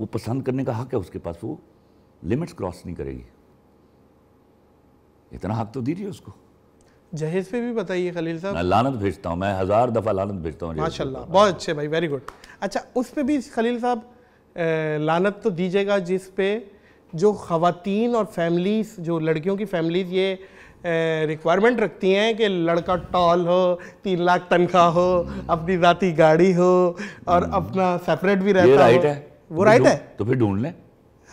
वो पसंद करने का हक है उसके पास वो लिमिट्स क्रॉस नहीं करेगी इतना हक तो दीजिए उसको जहेज पे भी बताइए खलील साहब मैं लानत भेजता हूँ मैं हज़ार दफ़ा लानत भेजता हूँ माशाल्लाह बहुत अच्छे भाई वेरी गुड अच्छा उस पर भी खलील साहब लानत तो दीजिएगा जिस पे जो खातन और फैमिलीज़ जो लड़कियों की फैमिलीज़ ये रिक्वायरमेंट रखती हैं कि लड़का टॉल हो तीन लाख तनख्वाह हो हम्म। अपनी ज़ाती गाड़ी हो और हम्म। अपना सेपरेट भी रहता ये राइट है वो राइट है तो फिर ढूंढ लें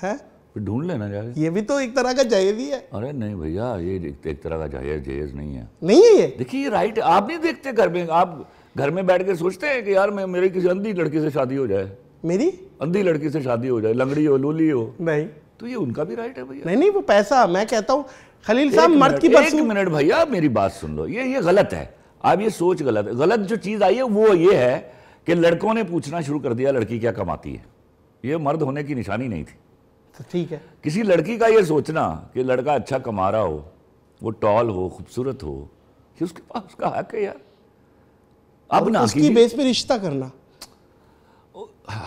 है फिर ढूंढ लेना जायज ये भी तो एक तरह का जायज ही है अरे नहीं भैया ये एक तरह का जायज जायज नहीं है नहीं है ये देखिए ये राइट आप नहीं देखते घर में आप घर में बैठ के सोचते हैं कि यार मैं मेरे किसी अंधी लड़की से शादी हो जाए मेरी अंधी लड़की से शादी हो जाए लंगड़ी हो लोली हो नहीं तो ये उनका भी राइट है भैया नहीं नहीं वो पैसा मैं कहता हूँ खलील साहब मर्द की बस एक मिनट भैया मेरी बात सुन लो ये ये गलत है आप ये सोच गलत है गलत जो चीज़ आई है वो ये है कि लड़कों ने पूछना शुरू कर दिया लड़की क्या कमाती है ये मर्द होने की निशानी नहीं थी तो ठीक है किसी लड़की का ये सोचना कि लड़का अच्छा कमा रहा हो वो टॉल हो खूबसूरत हो कि उसके पास उसका हक है यार अब ना उसकी बेस पे रिश्ता करना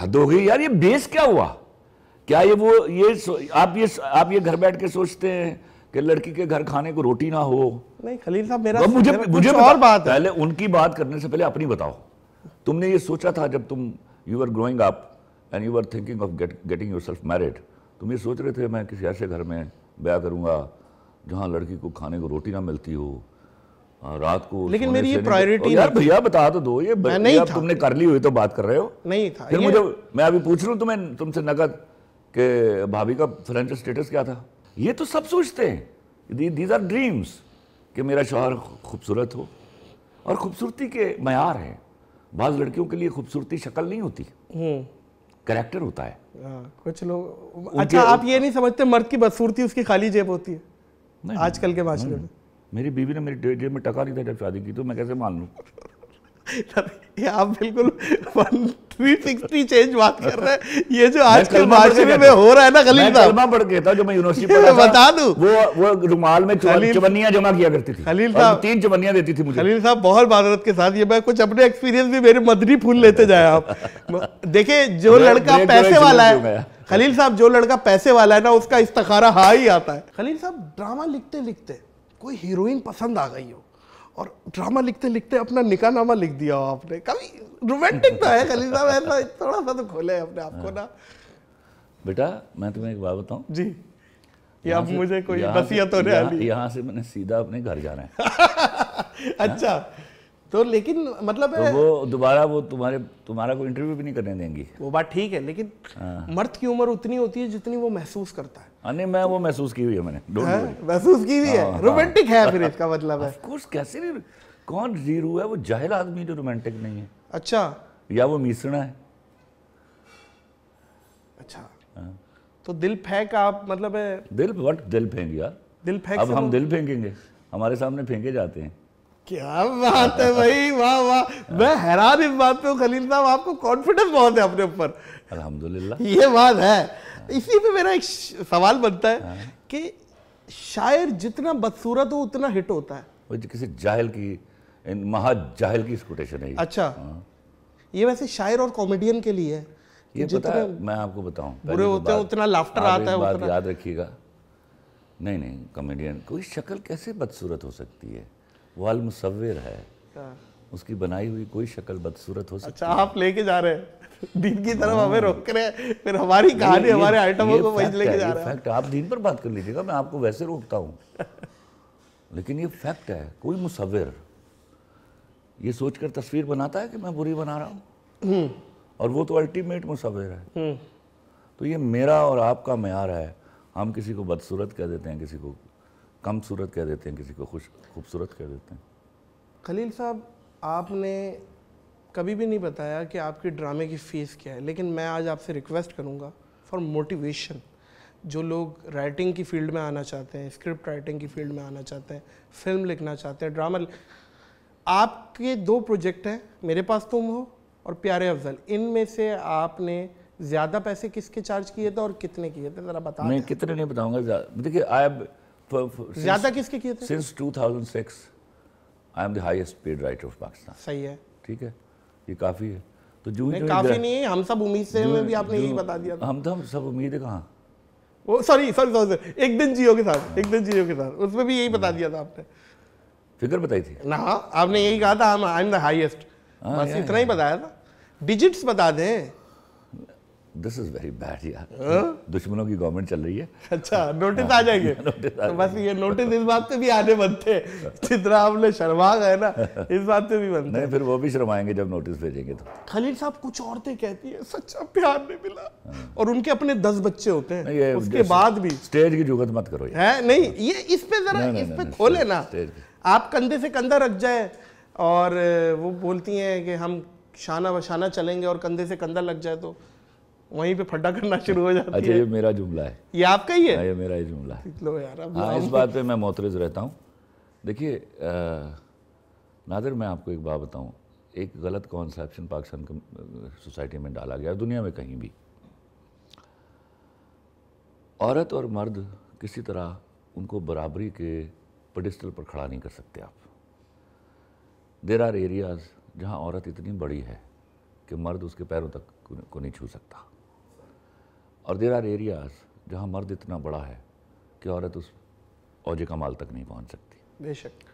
हद हो गई यार ये बेस क्या हुआ क्या ये वो ये आप ये आप ये घर बैठ के सोचते हैं कि लड़की के घर खाने को रोटी ना हो नहीं खलील साहब मेरा मुझे मेरा मुझे और बात पहले उनकी बात करने से पहले अपनी बताओ तुमने ये सोचा था जब तुम you are growing up and you are thinking of getting yourself married तुम ये सोच रहे थे मैं किसी ऐसे घर में ब्याह करूँगा जहाँ लड़की को खाने को रोटी ना मिलती हो रात को लेकिन मेरी ये प्रायोरिटी यार भैया बता तो दो ये नहीं था। तुमने कर ली हुई तो बात कर रहे हो नहीं था फिर मुझे मैं अभी पूछ रहा हूँ तुम्हें तुमसे नकद के भाभी का फाइनेंशियल स्टेटस क्या था ये तो सब सोचते हैं दीज आर ड्रीम्स कि मेरा शोहर खूबसूरत हो और खूबसूरती के मैार हैं बाज़ लड़कियों के लिए खूबसूरती शक्ल नहीं होती हम्म। करेक्टर होता है आ, हाँ, कुछ लोग अच्छा आप ये नहीं समझते मर्द की बदसूरती उसकी खाली जेब होती है आजकल के माशरे में हम्म। मेरी बीवी ने मेरी जेब में टका नहीं था जब शादी की तो मैं कैसे मान लूँ आप बिल्कुल थ्री चेंज बात कर रहे हैं ये जो आज में हो रहा है ना खलील पढ़ के था जो मैं यूनिवर्सिटी में बता दूं वो वो रुमाल में जमा किया करती थी खलील साहब तीन देती थी मुझे खलील साहब बहुत के साथ ये मैं कुछ अपने एक्सपीरियंस भी मेरे फूल लेते जाए आप देखिये जो लड़का पैसे वाला है खलील साहब जो लड़का पैसे वाला है ना उसका इस्तारा ही आता है खलील साहब ड्रामा लिखते लिखते कोई हीरोइन पसंद आ गई हो और ड्रामा लिखते लिखते अपना नामा लिख दिया हो आपने कभी रोमांटिक तो है खलील साहब ऐसा थोड़ा सा तो खोले अपने आप को ना बेटा मैं तुम्हें एक बात बताऊं जी या आप मुझे कोई हो रहा है यहाँ से मैंने सीधा अपने घर जा जाना है अच्छा तो लेकिन मतलब तो वो दोबारा वो तुम्हारे तुम्हारा कोई इंटरव्यू भी नहीं करने देंगी वो बात ठीक है लेकिन हाँ। मर्द की उम्र उतनी होती है जितनी वो महसूस करता है अरे हाँ, मैं वो महसूस की हुई है मैंने हाँ, महसूस की हुई है रोमांटिक है फिर इसका मतलब है कोर्स कैसे नहीं कौन जीरो है वो जाहिल आदमी जो रोमांटिक नहीं है अच्छा या वो मिश्रण है अच्छा हाँ। तो दिल फेंक आप मतलब है दिल वट दिल फेंक यार दिल फेंक अब हम तो- दिल फेंकेंगे हमारे सामने फेंके जाते हैं क्या बात है भाई वाह वाह हाँ। मैं हैरान इस बात पे खलील साहब आपको कॉन्फिडेंस बहुत है अपने ऊपर अल्हम्दुलिल्लाह ये बात है हाँ। इसी पे मेरा एक सवाल बनता है कि शायर जितना बदसूरत हो उतना हिट होता है वो किसी जाहिल की इन महाजाहल की कोटेशन है अच्छा हाँ। ये वैसे शायर और कॉमेडियन के लिए है ये पता है मैं आपको बताऊं बुरे तो होते हैं उतना लाफ्टर आता है बात याद रखिएगा नहीं नहीं कॉमेडियन कोई शक्ल कैसे बदसूरत हो सकती है वो अलमुसवर है हाँ। उसकी बनाई हुई कोई शक्ल बदसूरत हो सकती अच्छा आप लेके जा रहे हैं दीन की तरफ हमें हाँ। रोक रहे हैं फिर हमारी कहानी हमारे आइटमों को वही लेके जा रहे हैं आप दीन पर बात कर लीजिएगा मैं आपको वैसे रोकता हूँ लेकिन ये फैक्ट है कोई मुसविर ये सोचकर तस्वीर बनाता है कि मैं बुरी बना रहा हूँ हम्म। और वो तो अल्टीमेट मुसविर है हम्म। तो ये मेरा और आपका मैार है हम किसी को बदसूरत कह देते हैं किसी को कम सूरत कह देते हैं किसी को खुश खूबसूरत कह देते हैं खलील साहब आपने कभी भी नहीं बताया कि आपके ड्रामे की फ़ीस क्या है लेकिन मैं आज आपसे रिक्वेस्ट करूँगा फॉर मोटिवेशन जो लोग राइटिंग की फील्ड में आना चाहते हैं स्क्रिप्ट राइटिंग की फील्ड में आना चाहते हैं फिल्म लिखना चाहते हैं ड्रामा आपके दो प्रोजेक्ट हैं मेरे पास तुम हो और प्यारे अफजल इनमें से आपने ज़्यादा पैसे किसके चार्ज किए थे और कितने किए थे ज़रा बता मैं कितने नहीं बताऊंगा देखिए आई ज़्यादा किसके किए थे सिंस 2006 I am the highest paid writer of Pakistan सही है ठीक है ये काफ़ी है तो जो नहीं, काफ़ी नहीं है हम सब उम्मीद से में भी आपने यही बता दिया हम तो हम सब उम्मीद है कहाँ वो सॉरी सॉरी सॉरी एक दिन जियो के साथ एक दिन जियो के साथ उसमें भी यही बता दिया था आपने फिगर बताई थी ना आपने यही कहा था आई एम द हाईएस्ट बस इतना ही बताया था डिजिट्स बता दें दिस इज वेरी बैड यार हाँ? दुश्मनों की गवर्नमेंट चल रही है अच्छा नोटिस आ जाएंगे तो बस ये नोटिस इस बात पे भी आने बनते जितना आपने शर्मा गए ना इस बात पे भी बनते नहीं फिर वो भी शर्माएंगे जब नोटिस भेजेंगे तो खलील साहब कुछ औरतें कहती है सच्चा प्यार नहीं मिला हाँ। और उनके अपने दस बच्चे होते हैं उसके बाद भी स्टेज की जुगत मत करो है नहीं ये इस पे जरा इस पे खोले ना आप कंधे से कंधा रख जाए और वो बोलती हैं कि हम शाना बशाना चलेंगे और कंधे से कंधा लग जाए तो वहीं पे फटा करना शुरू हो जाता अच्छा, है अच्छा ये मेरा जुमला है ये आपका ही है हाँ, ये मेरा ही जुमला है लो यार हाँ इस बात पे मैं मोतरज रहता हूँ देखिए नादिर मैं आपको एक बात बताऊँ एक गलत कॉन्सेप्शन पाकिस्तान के सोसाइटी में डाला गया दुनिया में कहीं भी औरत और मर्द किसी तरह उनको बराबरी के पेडिस्टल पर खड़ा नहीं कर सकते आप देर आर एरियाज़ जहाँ औरत इतनी बड़ी है कि मर्द उसके पैरों तक को नहीं छू सकता और देर आर एरियाज़ जहाँ मर्द इतना बड़ा है कि औरत उस औजे कमाल तक नहीं पहुँच सकती बेशक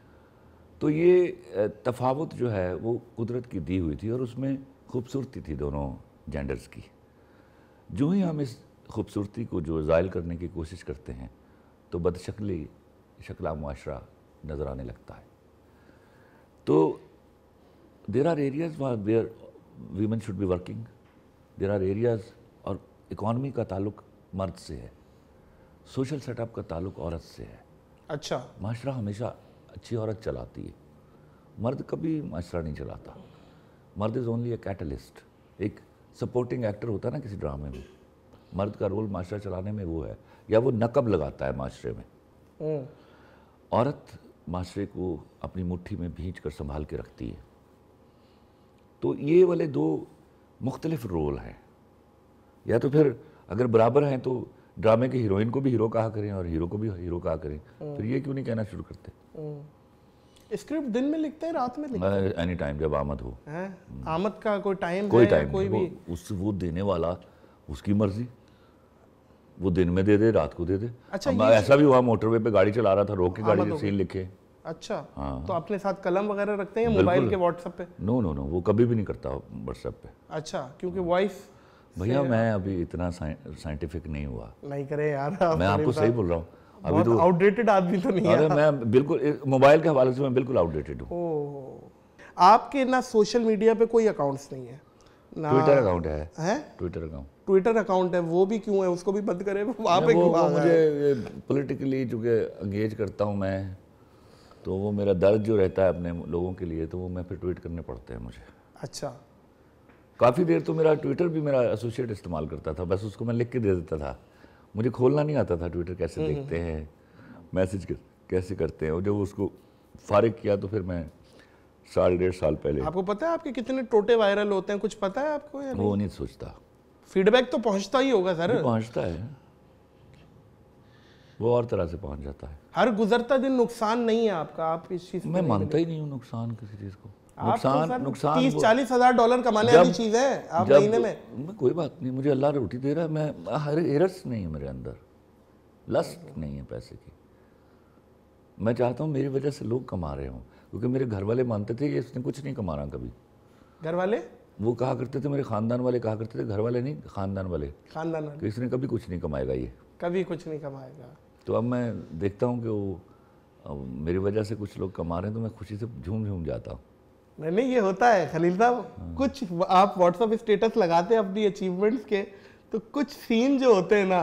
तो ये तफावत जो है वो कुदरत की दी हुई थी और उसमें खूबसूरती थी दोनों जेंडर्स की जो ही हम इस खूबसूरती को जो ज़ायल करने की कोशिश करते हैं तो बदशकली शक्ला माशरा नज़र आने लगता है तो there are areas where women should be working there are areas और इकॉनमी का ताल्लुक मर्द से है सोशल सेटअप का ताल्लुक औरत से है अच्छा माशरा हमेशा अच्छी औरत चलाती है मर्द कभी माशरा नहीं चलाता मर्द इज़ ओनली ए कैटलिस्ट एक सपोर्टिंग एक्टर होता है ना किसी ड्रामे में मर्द का रोल माशरा चलाने में वो है या वो नकब लगाता है माशरे में हम्म। औरत माशरे को अपनी मुट्ठी में भींच कर संभाल के रखती है तो ये वाले दो मुख्तलिफ रोल हैं या तो फिर अगर बराबर हैं तो ड्रामे के हीरोइन को भी हीरो कहा करें और हीरो को भी हीरो कहा करें हम्म। फिर ये क्यों नहीं कहना शुरू करते हम्म। स्क्रिप्ट दिन में लिखते हैं रात में लिखते एनी टाइम जब आमद हो आमद का कोई टाइम कोई टाइम कोई भी उस वो देने वाला उसकी मर्जी वो दिन में दे दे रात को दे दे अच्छा ऐसा भी हुआ मोटरवे पे गाड़ी चला रहा था रोक के हाँ, गाड़ी सीन तो- लिखे अच्छा हाँ तो अपने साथ कलम वगैरह रखते हैं मोबाइल के व्हाट्सएप पे नो नो नो वो कभी भी नहीं करता व्हाट्सएप पे अच्छा क्योंकि वॉइस भैया मैं अभी इतना साइंटिफिक नहीं हुआ नहीं करे यार मैं आपको सही बोल रहा हूँ अभी तो आउटडेटेड आदमी तो नहीं है मैं बिल्कुल मोबाइल के हवाले से मैं बिल्कुल आउटडेटेड हूँ आपके ना सोशल मीडिया पे कोई अकाउंट्स नहीं है ट्विटर अकाउंट है? ट्विटर अकाउंट ट्विटर अकाउंट है वो भी क्यों है उसको भी बंद करें वहाँ पे क्यों मुझे पॉलिटिकली चूँकि अंगेज करता हूँ मैं तो वो मेरा दर्द जो रहता है अपने लोगों के लिए तो वो मैं फिर ट्वीट करने पड़ते हैं मुझे अच्छा काफ़ी देर तो मेरा ट्विटर भी मेरा एसोसिएट इस्तेमाल करता था बस उसको मैं लिख के दे देता था मुझे खोलना नहीं आता था ट्विटर कैसे हम्म, हम्म। देखते हैं मैसेज कैसे करते हैं और जब उसको फारिग किया तो फिर मैं साल डेढ़ साल पहले आपको पता है आपके कितने टोटे वायरल होते हैं कुछ पता है आपको या नहीं? वो नहीं सोचता फीडबैक तो पहुंचता ही होगा सर पहुंचता है वो और तरह से पहुंच जाता है हर गुजरता दिन नुकसान नहीं है आपका आप इस चीज मैं मानता ही नहीं हूँ नुकसान किसी चीज को नुकसान तो नुकसान तीस चालीस हजार डॉलर कमाने वाली चीज है आप महीने में मैं कोई बात नहीं मुझे अल्लाह रोटी दे रहा है मैं हर हिरस नहीं है मेरे अंदर लस्ट नहीं है पैसे की मैं चाहता हूँ मेरी वजह से लोग कमा रहे हों क्योंकि मेरे घर वाले मानते थे कि इसने कुछ नहीं कमाना कभी घर वाले वो कहा करते थे मेरे खानदान वाले कहा करते थे घर वाले नहीं खानदान वाले खानदान वाले इसने कभी कुछ नहीं कमाएगा ये कभी कुछ नहीं कमाएगा तो अब मैं देखता हूँ कि वो मेरी वजह से कुछ लोग कमा रहे हैं तो मैं खुशी से झूम झूम जाता हूँ नहीं नहीं ये होता है खलील साहब हाँ। कुछ आप व्हाट्सअप स्टेटस लगाते हैं अपनी अचीवमेंट्स के तो कुछ सीन जो होते हैं ना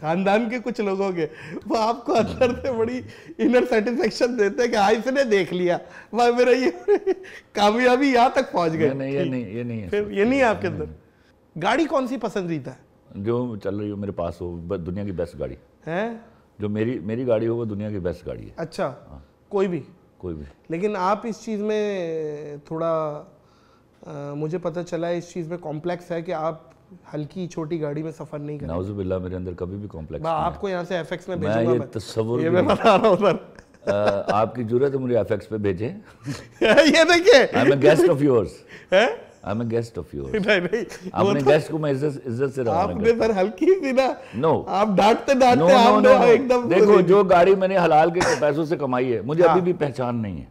खानदान के कुछ लोगों के वो आपको अंदर से बड़ी इनर सेटिस्फेक्शन देते हैं कि हाँ इसने देख लिया वह मेरा ये कामयाबी यहाँ तक पहुँच गए नहीं ये नहीं ये नहीं है फिर ये नहीं है आपके अंदर गाड़ी कौन सी पसंद रीता है जो चल रही हो मेरे पास हो दुनिया की बेस्ट गाड़ी है जो मेरी मेरी गाड़ी हो वो दुनिया की बेस्ट गाड़ी है अच्छा हाँ। कोई भी कोई भी लेकिन आप इस चीज़ में थोड़ा आ, मुझे पता चला है इस चीज़ में कॉम्प्लेक्स है कि आप हल्की छोटी गाड़ी में सफर नहीं करें नाउजुबिल्ला मेरे अंदर कभी भी कॉम्प्लेक्स आपको यहाँ से एफएक्स में मैं ये तस्वुर ये मैं बता रहा हूँ सर आपकी जरूरत है मुझे एफएक्स पे भेजें ये देखिए I am a guest of yours हैं I am a guest of yours नहीं नहीं आपने गेस्ट तो को मैं इज्जत इज्जत से रहा आपने सर हल्की सी ना नो आप डांटते डांटते आप दो एकदम देखो जो गाड़ी मैंने हलाल के पैसों से कमाई है मुझे अभी हाँ। भी पहचान नहीं है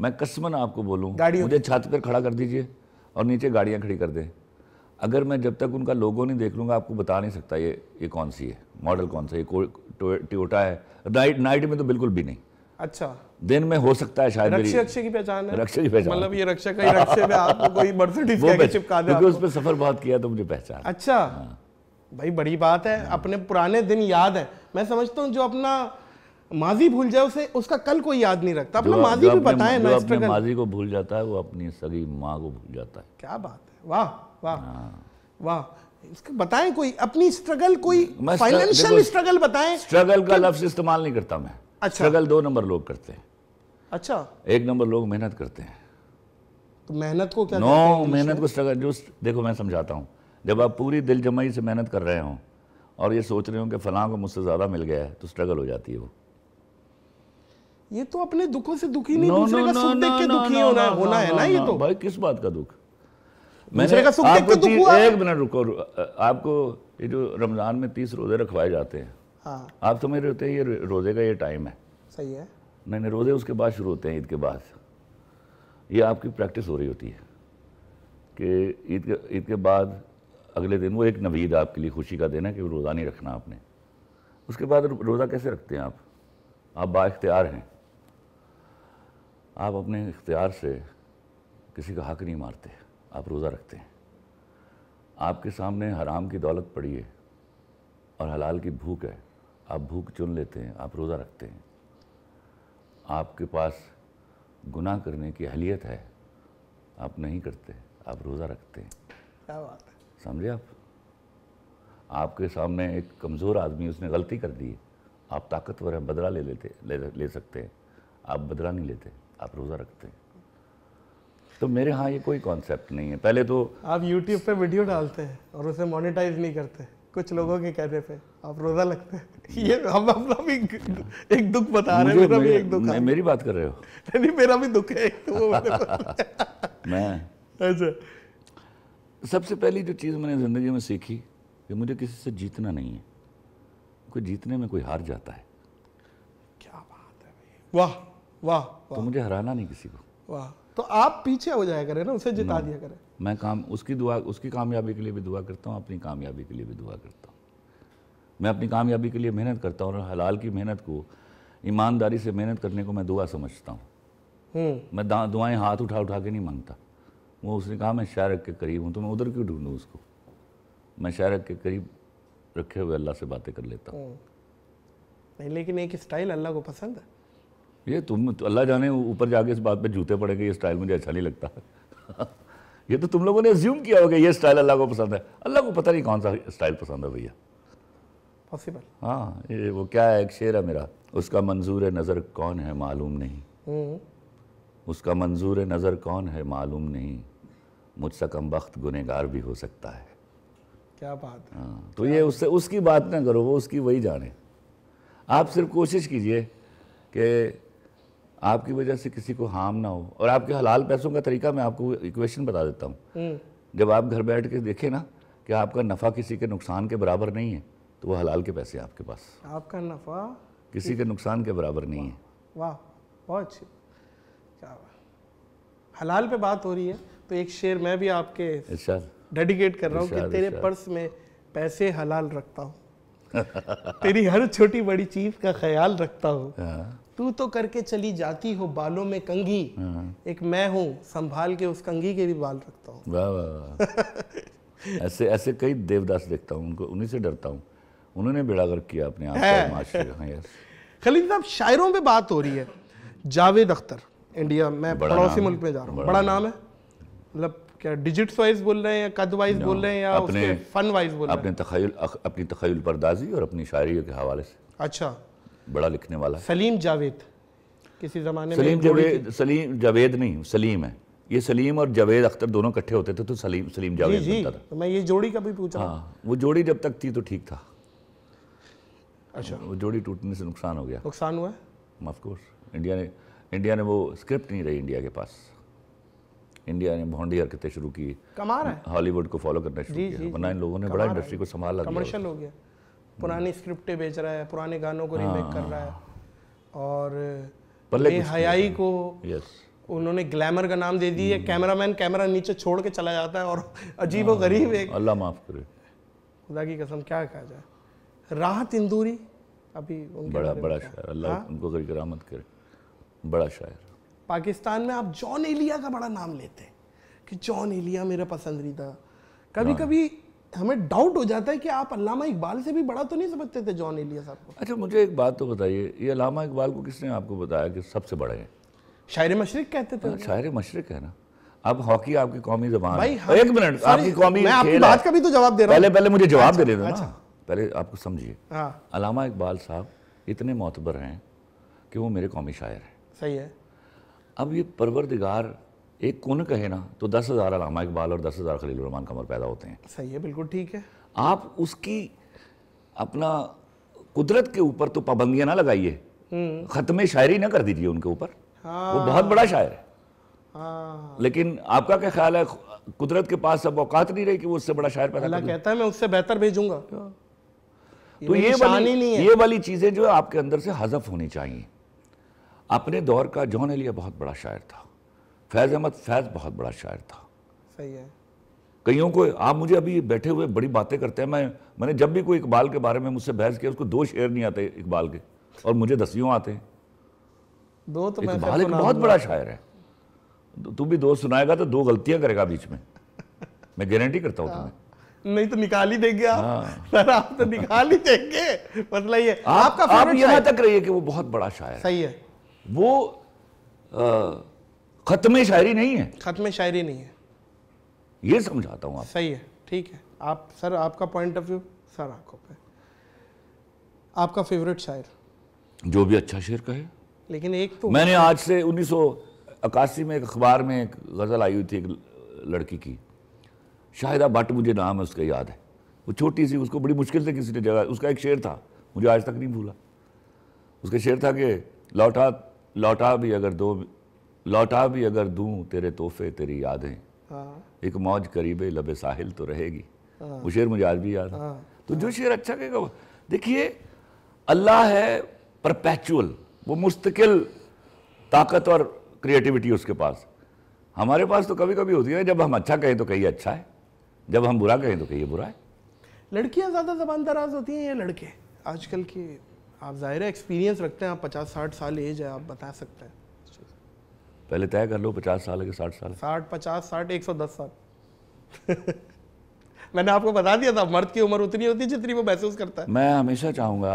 मैं कसमन आपको बोलूं मुझे छत पर खड़ा कर दीजिए और नीचे गाड़ियां खड़ी कर दें अगर मैं जब तक उनका लोगो नहीं देख लूँगा आपको बता नहीं सकता ये ये कौन सी है मॉडल कौन सा ये टोटा है नाइट नाइट में तो बिल्कुल भी नहीं अच्छा दिन में हो सकता है शायद रक्षा रक्षा की पहचान है रक्षा की पहचान मतलब ये रक्षा का रक्षा में आपको कोई बर्थ सर्टिफिकेट चिपका दे उस पर सफर बहुत किया तो मुझे पहचान अच्छा हाँ। भाई बड़ी बात है हाँ। अपने पुराने दिन याद है मैं समझता हूँ जो अपना माजी भूल जाए उसे उसका कल कोई याद नहीं रखता अपना माजी भी बताए ना माजी को भूल जाता है वो अपनी सगी माँ को भूल जाता है क्या बात है वाह वाह हाँ। वाह इसका बताएं कोई अपनी स्ट्रगल कोई फाइनेंशियल स्ट्रगल बताएं स्ट्रगल का लफ्ज इस्तेमाल नहीं करता मैं अच्छा स्ट्रगल दो नंबर लोग करते हैं अच्छा एक नंबर लोग मेहनत करते हैं तो मेहनत को क्या नो मेहनत को स्ट्रगल जो देखो मैं समझाता हूँ जब आप पूरी दिल जमाई से मेहनत कर रहे हो और ये सोच रहे हो कि फलां को मुझसे ज़्यादा मिल गया है तो स्ट्रगल हो जाती है वो ये तो अपने दुखों से दुखी नहीं दूसरे का सुख देख के दुखी होना होना है ना ये तो भाई किस बात का दुख मैंने आपको तो एक मिनट रुको आपको ये जो रमज़ान में तीस रोज़े रखवाए जाते हैं हाँ। आप समझ रहे होते हैं ये रोज़े का ये टाइम है सही है नहीं नहीं रोज़े उसके बाद शुरू होते हैं ईद के बाद ये आपकी प्रैक्टिस हो रही होती है कि ईद के ईद के बाद अगले दिन वो एक नवीद आपके लिए खुशी का दिन है कि रोज़ा नहीं रखना आपने उसके बाद रोज़ा कैसे रखते हैं आप आप बाख्तियार हैं आप अपने इख्तियार से किसी का हक नहीं मारते आप रोज़ा रखते हैं आपके सामने हराम की दौलत पड़ी है और हलाल की भूख है आप भूख चुन लेते हैं आप रोज़ा रखते हैं आपके पास गुनाह करने की अहलियत है आप नहीं करते आप रोज़ा रखते हैं क्या बात है समझे आप आपके सामने एक कमज़ोर आदमी उसने गलती कर दी है आप ताकतवर हैं बदला ले लेते ले, ले सकते हैं आप बदला नहीं लेते आप रोज़ा रखते हैं तो मेरे यहाँ ये कोई कॉन्सेप्ट नहीं है पहले तो आप यूट्यूब पे वीडियो डालते हैं और उसे मोनिटाइज नहीं करते कुछ लोगों के कहने पे आप रोजा लगते हैं ये हम अपना भी एक दुख बता रहे हैं मेरा भी एक दुख मैं मेरी बात कर रहे हो नहीं मेरा भी दुख है तो मैं अच्छा सबसे पहली जो चीज़ मैंने ज़िंदगी में सीखी कि मुझे किसी से जीतना नहीं है कोई जीतने में कोई हार जाता है क्या बात है वाह वाह तो मुझे हराना नहीं किसी को वाह तो आप पीछे हो जाया करें ना उसे जिता दिया करें मैं काम उसकी दुआ उसकी कामयाबी के लिए भी दुआ करता हूँ अपनी कामयाबी के लिए भी दुआ करता हूँ मैं अपनी कामयाबी के लिए मेहनत करता हूँ और हलाल की मेहनत को ईमानदारी से मेहनत करने को मैं दुआ समझता हूँ हम्म। मैं दुआएं हाथ उठा उठा के नहीं मांगता वो उसने कहा मैं शारक के करीब हूँ तो मैं उधर क्यों ढूंढूँ उसको मैं शारक के करीब रखे हुए अल्लाह से बातें कर लेता हूँ हम्म। लेकिन एक स्टाइल अल्लाह को पसंद है ये तुम तो अल्लाह जाने ऊपर जाके इस बात पे जूते पड़ेंगे ये स्टाइल मुझे अच्छा नहीं लगता ये तो तुम लोगों ने ज्यूम किया होगा ये स्टाइल अल्लाह को पसंद है अल्लाह को पता नहीं कौन सा स्टाइल पसंद है भैया पॉसिबल हाँ ये वो क्या है एक शेर है मेरा उसका मंजूर नज़र कौन है मालूम नहीं हम्म। उसका मंजूर नज़र कौन है मालूम नहीं मुझसे कम वक्त गुनहगार भी हो सकता है क्या बात है हाँ तो ये उससे उसकी बात ना करो वो उसकी वही जाने आप सिर्फ कोशिश कीजिए कि आपकी वजह से किसी को हार्म ना हो और आपके हलाल पैसों का तरीका मैं आपको इक्वेशन बता देता हूँ हम्म। जब आप घर बैठ के देखें ना कि आपका नफ़ा किसी के नुकसान के बराबर नहीं है तो वो हलाल के पैसे आपके पास आपका नफ़ा किसी के नुकसान के बराबर नहीं है वाह बहुत अच्छी क्या हलाल पे बात हो रही है तो एक शेर मैं भी आपके अच्छा। डेडिकेट कर रहा हूँ कि तेरे पर्स में पैसे हलाल रखता हूँ तेरी हर छोटी बड़ी चीज का ख्याल रखता हूँ हाँ। तू तो करके चली जाती हो बालों में कंघी हम्म। एक मैं हूँ संभाल के उस कंघी के भी बाल रखता हूँ ऐसे ऐसे कई देवदास देखता हूँ उनको उन्हीं से डरता हूँ उन्होंने बेड़ागर किया अपने आप हाँ, खलीद साहब शायरों पे बात हो रही है जावेद अख्तर इंडिया मैं पड़ोसी मुल्क में जा रहा हूँ बड़ा नाम है मतलब क्या डिजिट्स वाइज बोल रहे हैं या कद वाइज बोल रहे हैं या अपने फन वाइज बोल रहे हैं अपने तखयल अपनी तखयल परदाजी और अपनी शायरी के हवाले से अच्छा बड़ा लिखने वाला सलीम जावेद किसी ज़माने सलीम में सलीम जावेद सलीम जावेद नहीं सलीम है ये सलीम और जावेद अख्तर दोनों इकट्ठे होते थे तो सलीम सलीम जावेद जी, जी। था तो मैं ये जोड़ी का भी पूछा हाँ वो जोड़ी जब तक थी तो ठीक था अच्छा वो जोड़ी टूटने से नुकसान हो गया नुकसान हुआ ऑफकोर्स इंडिया ने इंडिया ने वो स्क्रिप्ट नहीं रही इंडिया के पास इंडिया ने भोंडी हरकतें शुरू की कमा रहा है हॉलीवुड को फॉलो करना शुरू किया वरना इन लोगों ने बड़ा इंडस्ट्री को संभाला कमर्शियल हो गया पुरानी हम्म। स्क्रिप्टें बेच रहा है पुराने गानों को रीमेक कर रहा है हाँ। और हयाई को उन्होंने ग्लैमर का नाम दे दिया कैमरामैन हम्म। कैमरा नीचे छोड़ के चला जाता है और अजीब और हाँ। गरीब एक अल्लाह माफ करे खुदा की कसम क्या कहा जाए राहत इंदूरी अभी बड़ा बड़ा शायर अल्लाह हाँ? उनको करामत करे बड़ा शायर पाकिस्तान में आप जॉन एलिया का बड़ा नाम लेते हैं कि जॉन एलिया मेरा पसंदीदा कभी कभी हमें डाउट हो जाता है कि आप अलामा इकबाल से भी बड़ा तो नहीं समझते थे जॉन एलिया साहब को अच्छा मुझे एक बात तो बताइए ये अलामा इकबाल को किसने आपको बताया कि सबसे बड़े हैं शायर मशरक कहते थे हाँ, शायर मशरक है ना अब हॉकी आपकी कौमी जबान हाँ, एक मिनट आपकी कौमी मैं आपकी बात का भी तो जवाब दे रहा हूँ पहले पहले मुझे जवाब अच्छा, दे देना अच्छा। पहले आपको समझिए हाँ। अलामा इकबाल साहब इतने मोतबर हैं कि वो मेरे कौमी शायर हैं सही है अब ये परवरदिगार एक कुन कहे ना तो दस हज़ार अलामा इकबाल और दस हज़ार खलील रहमान कमर पैदा होते हैं सही है बिल्कुल ठीक है आप उसकी अपना कुदरत के ऊपर तो पाबंदियाँ ना लगाइए हम्म। ख़त्म शायरी ना कर दीजिए उनके ऊपर हाँ। वो बहुत बड़ा शायर है हाँ। लेकिन आपका क्या ख्याल है कुदरत के पास अब औकात नहीं रही कि वो उससे बड़ा शायर पैदा कहता है मैं उससे बेहतर भेजूंगा हाँ। तो ये वाली ये वाली चीज़ें जो है आपके अंदर से हजफ होनी चाहिए अपने दौर का जॉन एलिया बहुत बड़ा शायर था फैज़ अहमद फैज़ बहुत बड़ा शायर था सही है कईयों को आप मुझे अभी बैठे हुए बड़ी बातें करते हैं मैं मैंने जब भी कोई इकबाल के बारे में मुझसे बहस किया उसको दो शेर नहीं आते इकबाल के और मुझे दसियों आते हैं दो तो इकबाल एक बहुत बड़ा शायर है तो तू भी दो सुनाएगा तो दो गलतियां करेगा बीच में मैं गारंटी करता हूँ तुम्हें हाँ। नहीं तो निकाल ही देंगे आप हाँ। आप तो निकाल ही देंगे मतलब ये आपका आप यहाँ तक रहिए कि वो बहुत बड़ा शायर सही है वो खत्म शायरी नहीं है खत्म शायरी नहीं है ये समझाता हूँ आप सही है ठीक है आप सर आपका पॉइंट ऑफ व्यू सर आंखों पे आपका फेवरेट शायर जो भी अच्छा शेर कहे लेकिन एक तो मैंने आज से उन्नीस में एक अखबार में एक गज़ल आई हुई थी एक लड़की की शाहिदा भट्ट मुझे नाम है उसका याद है वो छोटी सी उसको बड़ी मुश्किल से किसी ने जगह उसका एक शेर था मुझे आज तक नहीं भूला उसका शेर था कि लौटा लौटा भी अगर दो लौटा भी अगर दूं तेरे तोहफे तेरी यादें हाँ। एक मौज करीबे लबे साहिल तो रहेगी वो शेर मुझे आज भी याद है हाँ। तो जो शेर अच्छा कहेगा देखिए अल्लाह है परपैचुअल वो मुस्तकिल ताकत और क्रिएटिविटी उसके पास हमारे पास तो कभी कभी होती है जब हम अच्छा कहें तो कहिए अच्छा है जब हम बुरा कहें तो कहिए बुरा है लड़कियां ज़्यादा जबान दराज होती हैं या लड़के आजकल की आप ज़ाहिर एक्सपीरियंस रखते हैं आप पचास साठ साल एज है आप बता सकते हैं पहले तय कर लो पचास साल है कि साठ साल साठ पचास साठ एक सौ दस साल मैंने आपको बता दिया था मर्द की उम्र उतनी होती है जितनी वो महसूस करता है मैं हमेशा चाहूँगा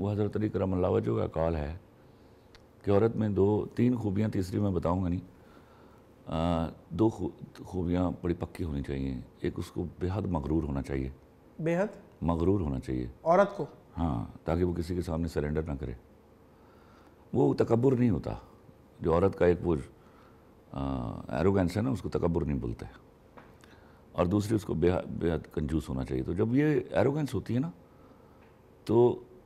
वो हज़रत अली करम जो का कॉल है कि औरत में दो तीन खूबियाँ तीसरी मैं बताऊँगा नहीं आ, दो खूबियाँ बड़ी पक्की होनी चाहिए एक उसको बेहद मकरूर होना चाहिए बेहद मकरूर होना चाहिए औरत को हाँ ताकि वो किसी के सामने सरेंडर ना करे वो तकबर नहीं होता जो औरत का एक वो एरोगेंस है ना उसको तकबर नहीं बोलते और दूसरी उसको बेहद बेहद कंजूस होना चाहिए तो जब ये एरोगेंस होती है ना तो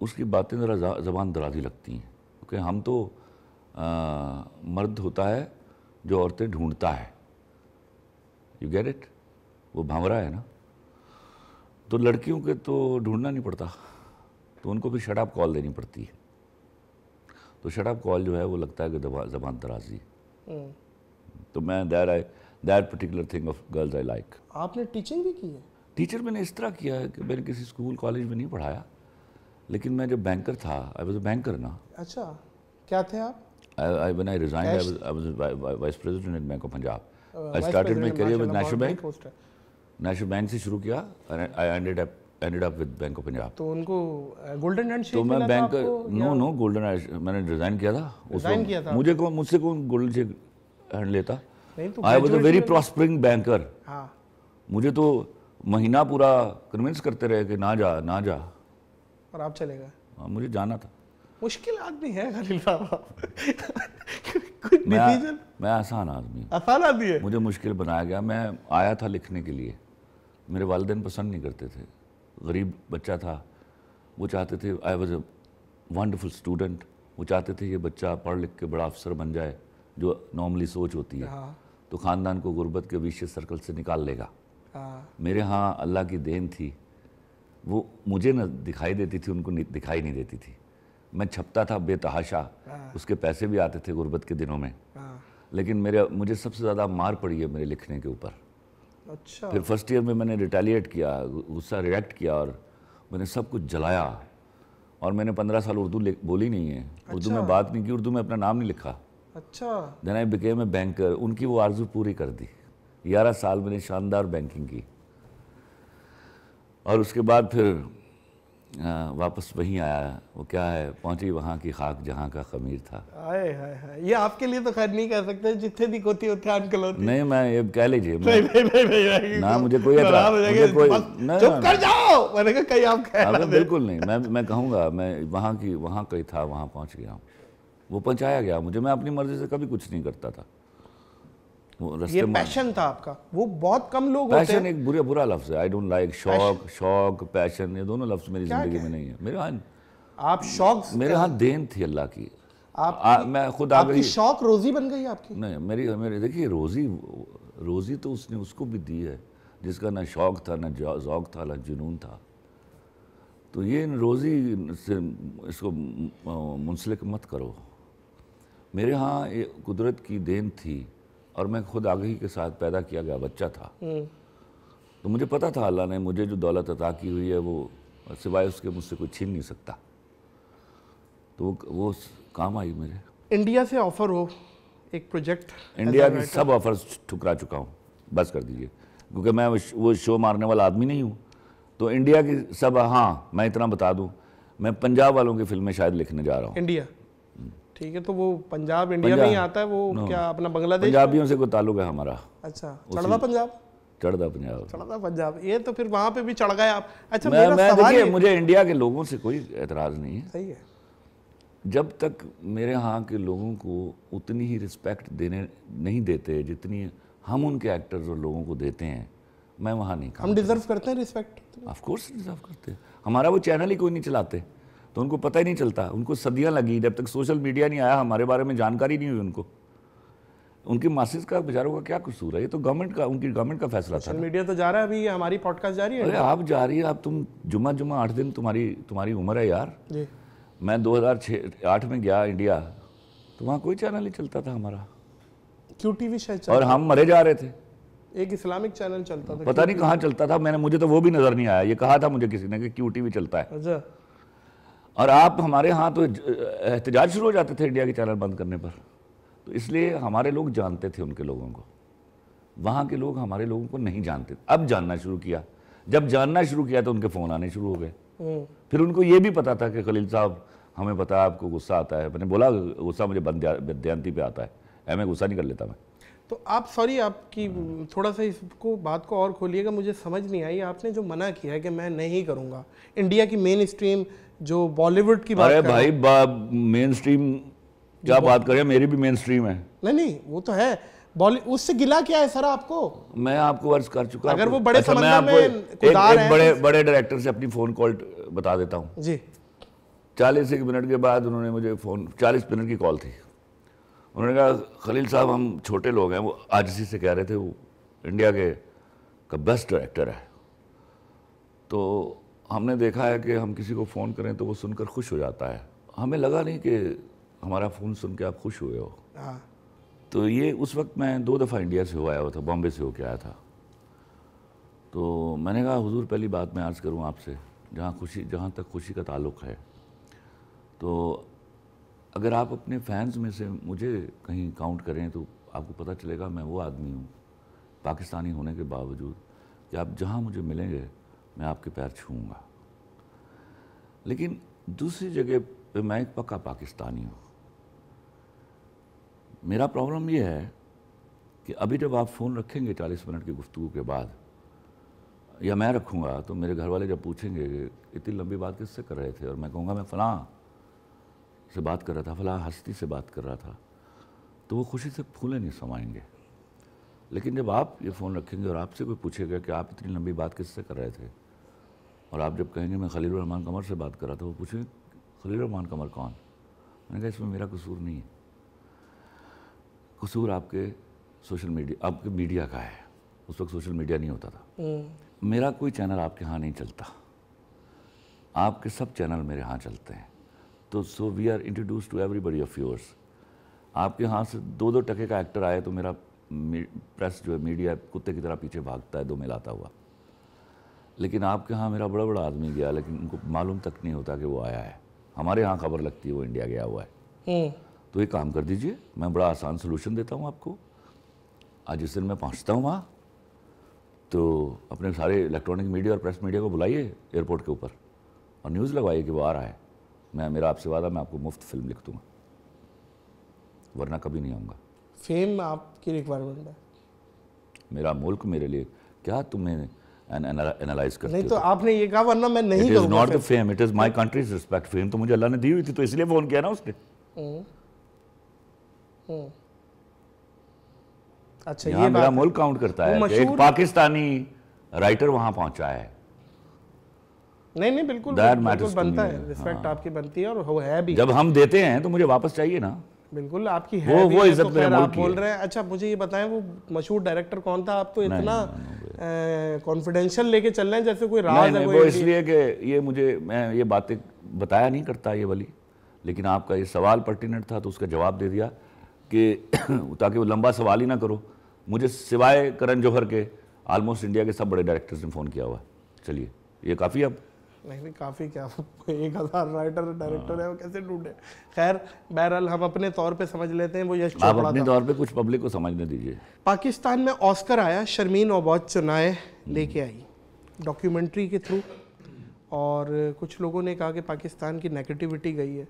उसकी बातें ज़रा ज़बान दराजी लगती हैं क्योंकि हम तो आ, मर्द होता है जो औरतें ढूंढता है यू गेट इट वो भावरा है ना तो लड़कियों के तो ढूंढना नहीं पड़ता तो उनको भी शराब कॉल देनी पड़ती है तो शटअप कॉल जो है वो लगता है कि जबान दराजी हम्म। तो मैं there I there particular thing of girls I like आपने टीचिंग भी की है टीचर मैंने इस तरह किया है कि मैंने किसी स्कूल कॉलेज में नहीं पढ़ाया लेकिन मैं जब बैंकर था आई वॉज अ बैंकर ना अच्छा क्या थे आप I, I, when I resigned, I was, I was vice president at Bank of Punjab. Uh, I started my career with National Bank. National Bank से शुरू किया and I ended up ended up with bank of Punjab तो उनको golden handshake तो मैं bank no no golden hand मैंने resign किया था रिजाइन किया था मुझे कौन मुझसे कौन गोल्डन शेक हैंड लेता I was a very prospering banker हां मुझे तो महीना पूरा कन्विंस करते रहे कि ना जा ना जा और आप चले गए हाँ मुझे जाना था मुश्किल आदमी है खलील बाबा मैं, मैं आसान आदमी आसान आदमी है मुझे मुश्किल बनाया गया मैं आया था लिखने के लिए मेरे वालदेन पसंद नहीं करते थे गरीब बच्चा था वो चाहते थे I was a wonderful student वो चाहते थे ये बच्चा पढ़ लिख के बड़ा अफसर बन जाए जो नॉर्मली सोच होती है हाँ। तो ख़ानदान को गुर्बत के विशेष सर्कल से निकाल लेगा हाँ। मेरे यहाँ अल्लाह की देन थी वो मुझे न दिखाई देती थी उनको दिखाई नहीं देती थी मैं छपता था बेतहाशा हाँ। उसके पैसे भी आते थे गुर्बत के दिनों में लेकिन मेरे मुझे सबसे ज़्यादा मार पड़ी है मेरे लिखने के ऊपर अच्छा फिर फर्स्ट ईयर में मैंने रिटेलिएट किया गुस्सा रिएक्ट किया और मैंने सब कुछ जलाया और मैंने पंद्रह साल उर्दू बोली नहीं है अच्छा। उर्दू में अच्छा। बात नहीं की उर्दू में अपना नाम नहीं लिखा अच्छा then I became a banker उनकी वो आरजू पूरी कर दी ग्यारह साल मैंने शानदार बैंकिंग की और उसके बाद फिर वापस वहीं आया वो क्या है पहुंची वहाँ की खाक जहाँ का खमीर था आए हाय हाय ये आपके लिए तो खैर नहीं कह सकते जितने भी कोती उतने अंकल होते नहीं मैं ये कह लीजिए नहीं नहीं नहीं नहीं ना तो मुझे कोई मुझे कोई चुप कर जाओ मैंने कहा कहीं आप कह बिल्कुल नहीं मैं मैं कहूँगा मैं वहाँ की वहाँ कहीं था वहाँ पहुँच गया हूँ वो पहुँचाया गया मुझे मैं अपनी मर्जी से कभी कुछ नहीं करता था ये पैशन था आपका वो बहुत कम लोग होते हैं। एक बुरा बुरा लफ्ज़ है आई डोंट लाइक शौक शौक पैशन ये दोनों लफ्ज़ मेरी ज़िंदगी में नहीं है मेरे हाथ आप शौक मेरे हाथ देन थी अल्लाह की आप आ, मैं खुद आपकी शौक रोज़ी बन गई आपकी नहीं मेरी मेरी देखिए रोज़ी रोज़ी तो उसने उसको भी दी है जिसका ना शौक था ना जौक था ना जुनून था तो ये रोज़ी से इसको मुंसलिक मत करो मेरे यहाँ कुदरत की देन थी और मैं खुद आगही के साथ पैदा किया गया बच्चा था हम्म। तो मुझे पता था अल्लाह ने मुझे जो दौलत अदा की हुई है वो सिवाय उसके मुझसे कोई छीन नहीं सकता तो वो वो काम आई मेरे इंडिया से ऑफर हो एक प्रोजेक्ट इंडिया की सब ऑफर ठुकरा चुका हूँ बस कर दीजिए क्योंकि मैं वो शो मारने वाला आदमी नहीं हूँ तो इंडिया की सब हाँ मैं इतना बता दूँ मैं पंजाब वालों की फिल्में शायद लिखने जा रहा हूँ इंडिया ठीक है तो वो पंजाब इंडिया में ही आता है वो क्या अपना बांग्लादेश पंजाबियों से कोई ताल्लुक है हमारा अच्छा चढ़दा पंजाब चढ़दा पंजाब चढ़दा पंजाब ये तो फिर वहाँ पे भी चढ़ गए आप अच्छा मैं, मेरा मैं देखिए मुझे इंडिया के लोगों से कोई एतराज़ नहीं है सही है जब तक मेरे यहाँ के लोगों को उतनी ही रिस्पेक्ट देने नहीं देते जितनी हम उनके एक्टर्स और लोगों को देते हैं मैं वहाँ नहीं हम डिजर्व करते हैं रिस्पेक्ट ऑफ कोर्स डिजर्व करते हैं हमारा वो चैनल ही कोई नहीं चलाते तो उनको पता ही नहीं चलता उनको सदियाँ लगी जब तक सोशल मीडिया नहीं आया हमारे बारे में जानकारी नहीं हुई उनको उनके मासिस का बेचारों का क्या कसूर है ये तो गवर्नमेंट का उनकी गवर्नमेंट का फैसला था मीडिया तो जा रहा है अभी हमारी पॉडकास्ट जा रही है अरे आप जा रही है आप तुम जुमा जुमा आठ दिन तुम्हारी तुम्हारी उम्र है यार जी मैं दो हज़ार छः आठ में गया इंडिया तो वहाँ कोई चैनल नहीं चलता था हमारा क्यों टी वी और हम मरे जा रहे थे एक इस्लामिक चैनल चलता था पता नहीं कहाँ चलता था मैंने मुझे तो वो भी नज़र नहीं आया ये कहा था मुझे किसी ने कि क्यू टी चलता है अच्छा और आप हमारे यहाँ तो एहतजाज शुरू हो जाते थे इंडिया के चैनल बंद करने पर तो इसलिए हमारे लोग जानते थे उनके लोगों को वहाँ के लोग हमारे लोगों को नहीं जानते अब जानना शुरू किया जब जानना शुरू किया तो उनके फ़ोन आने शुरू हो गए हम्म। फिर उनको ये भी पता था कि खलील साहब हमें पता आपको गुस्सा आता है मैंने बोला गुस्सा मुझे बद्यांती पे आता है एम गुस्सा नहीं कर लेता मैं तो आप सॉरी आपकी थोड़ा सा इसको बात को और खोलिएगा मुझे समझ नहीं आई आपने जो मना किया है कि मैं नहीं करूँगा इंडिया की मेन स्ट्रीम जो बॉलीवुड की बात अरे भाई मेन स्ट्रीम क्या बात करें मेरी भी मेन स्ट्रीम है नहीं नहीं वो तो है उससे गिला क्या है सर आपको मैं आपको अर्ज कर चुका अगर वो बड़े अच्छा, आपको में एक, एक बड़े बड़े डायरेक्टर से अपनी फोन कॉल बता देता हूँ जी चालीस एक मिनट के बाद उन्होंने मुझे फ़ोन चालीस मिनट की कॉल थी उन्होंने कहा खलील साहब हम छोटे लोग हैं वो आज से कह रहे थे वो इंडिया के का बेस्ट डायरेक्टर है तो हमने देखा है कि हम किसी को फ़ोन करें तो वो सुनकर खुश हो जाता है हमें लगा नहीं कि हमारा फ़ोन सुन के आप खुश हुए हो हाँ। तो ये उस वक्त मैं दो दफ़ा इंडिया से हो आया हुआ था बॉम्बे से होके आया था तो मैंने कहा हुजूर पहली बात मैं आज करूँ आपसे जहाँ खुशी जहाँ तक खुशी का ताल्लुक़ है तो अगर आप अपने फैंस में से मुझे कहीं काउंट करें तो आपको पता चलेगा मैं वो आदमी हूँ पाकिस्तानी होने के बावजूद कि आप जहाँ मुझे मिलेंगे मैं आपके पैर छूँगा लेकिन दूसरी जगह पे मैं एक पक्का पाकिस्तानी हूँ मेरा प्रॉब्लम यह है कि अभी जब आप फ़ोन रखेंगे चालीस मिनट की गुफ्तु के बाद या मैं रखूँगा तो मेरे घर वाले जब पूछेंगे इतनी लंबी बात किससे कर रहे थे और मैं कहूँगा मैं फ़लाँ से बात कर रहा था फला हस्ती से बात कर रहा था तो वो खुशी से फूले नहीं समाएंगे लेकिन जब आप ये फ़ोन रखेंगे और आपसे कोई पूछेगा कि आप इतनी लंबी बात किससे कर रहे थे और आप जब कहेंगे मैं खलील रहमान कमर से बात कर रहा था वो पूछे खलील रहमान कमर कौन मैंने कहा इसमें मेरा कसूर नहीं है कसूर आपके सोशल मीडिया आपके मीडिया का है उस वक्त सोशल मीडिया नहीं होता था हम्म। मेरा कोई चैनल आपके यहाँ नहीं चलता आपके सब चैनल मेरे यहाँ चलते हैं तो so we are introduce to everybody of yours आपके यहाँ से दो दो टके का एक्टर आए तो मेरा प्रेस जो है मीडिया कुत्ते की तरह पीछे भागता है दो मिलाता हुआ लेकिन आपके यहाँ मेरा बड़ा बड़ा आदमी गया लेकिन उनको मालूम तक नहीं होता कि वो आया है हमारे यहाँ खबर लगती है वो इंडिया गया हुआ है हम्म। तो ये काम कर दीजिए मैं बड़ा आसान सोल्यूशन देता हूँ आपको आज जिस दिन मैं पहुँचता हूँ वहाँ तो अपने सारे इलेक्ट्रॉनिक मीडिया और प्रेस मीडिया को बुलाइए एयरपोर्ट के ऊपर और न्यूज़ लगवाइए कि वो आ रहा है मैं मेरा आपसे वादा मैं आपको मुफ्त फिल्म लिख दूँगा वरना कभी नहीं आऊँगा फेम आपकी रिक्वायरमेंट है मेरा मुल्क मेरे लिए क्या तुम्हें एनालाइज करते नहीं तो, तो आपने ये कहा वरना मैं नहीं it is not the fame it is my country's respect fame तो मुझे अल्लाह ने दी हुई थी तो इसलिए फोन किया ना उसने हम्म। हम्म। अच्छा ये मेरा मुल्क काउंट करता है एक पाकिस्तानी राइटर वहां पहुंचा है नहीं नहीं बिल्कुल, बिल्कुल बनता है रिस्पेक्ट हाँ। आपकी बनती है और वो है भी जब हम देते हैं तो मुझे वापस चाहिए ना बिल्कुल आपकी है वो, वो इज्जत तो आप बोल रहे हैं अच्छा मुझे ये बताएं वो मशहूर डायरेक्टर कौन था आप तो इतना कॉन्फिडेंशियल लेके चल रहे हैं जैसे कोई राज है वो इसलिए कि ये मुझे मैं ये बातें बताया नहीं करता ये वाली लेकिन आपका ये सवाल पर्टिनेंट था तो उसका जवाब दे दिया कि ताकि वो लंबा सवाल ही ना करो मुझे सिवाय करण जौहर के आलमोस्ट इंडिया के सब बड़े डायरेक्टर्स ने फ़ोन किया हुआ चलिए ये काफ़ी अब नहीं काफ़ी क्या एक हज़ार राइटर डायरेक्टर है वो कैसे ढूंढे खैर बहरहाल हम अपने तौर पे समझ लेते हैं वो यश आप अपने तौर पे कुछ पब्लिक को समझने दीजिए पाकिस्तान में ऑस्कर आया शर्मीन औबौद चुनाए हम्म। लेके आई डॉक्यूमेंट्री के थ्रू और कुछ लोगों ने कहा कि पाकिस्तान की नेगेटिविटी गई है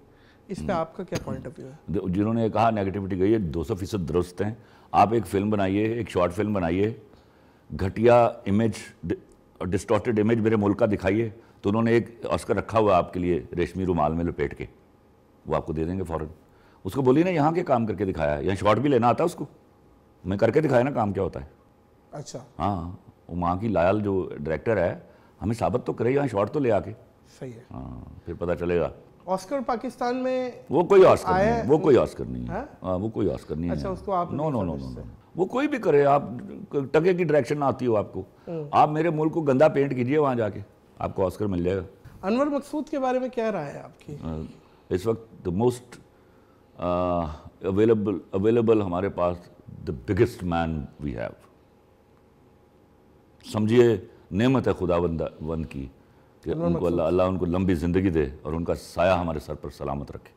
इस पर हम्म। आपका क्या पॉइंट ऑफ व्यू है जिन्होंने कहा नेगेटिविटी गई है दो सौ फीसद दुरुस्त हैं आप एक फिल्म बनाइए एक शॉर्ट फिल्म बनाइए घटिया इमेज डिस्टॉर्टेड इमेज मेरे मुल्क का दिखाइए तो उन्होंने एक ऑस्कर रखा हुआ आपके लिए रेशमी रुमाल में लपेट के वो आपको दे देंगे फ़ौरन उसको बोली ना यहाँ के काम करके दिखाया है यहाँ शॉर्ट भी लेना आता है उसको मैं करके दिखाया ना काम क्या होता है अच्छा हाँ वो माँ की लाल जो डायरेक्टर है हमें साबित तो करे यहाँ शॉर्ट तो ले आके सही है हाँ फिर पता चलेगा ऑस्कर पाकिस्तान में वो कोई ऑस्कर नहीं है वो कोई ऑस्कर नहीं है हाँ, हाँ वो कोई ऑस्कर नहीं अच्छा, है उसको आप नो नो नो नो वो कोई भी करे आप टके की डायरेक्शन आती हो आपको हम्म। आप मेरे मुल्क को गंदा पेंट कीजिए वहाँ जाके आपको ऑस्कर मिल जाएगा अनवर मकसूद के बारे में क्या राय है आपकी इस वक्त द मोस्ट अवेलेबल अवेलेबल हमारे पास the biggest man we have समझिए नेमत है खुदा वंद की कि उनको अल्लाह अल्लाह उनको लंबी ज़िंदगी दे और उनका साया हमारे सर पर सलामत रखे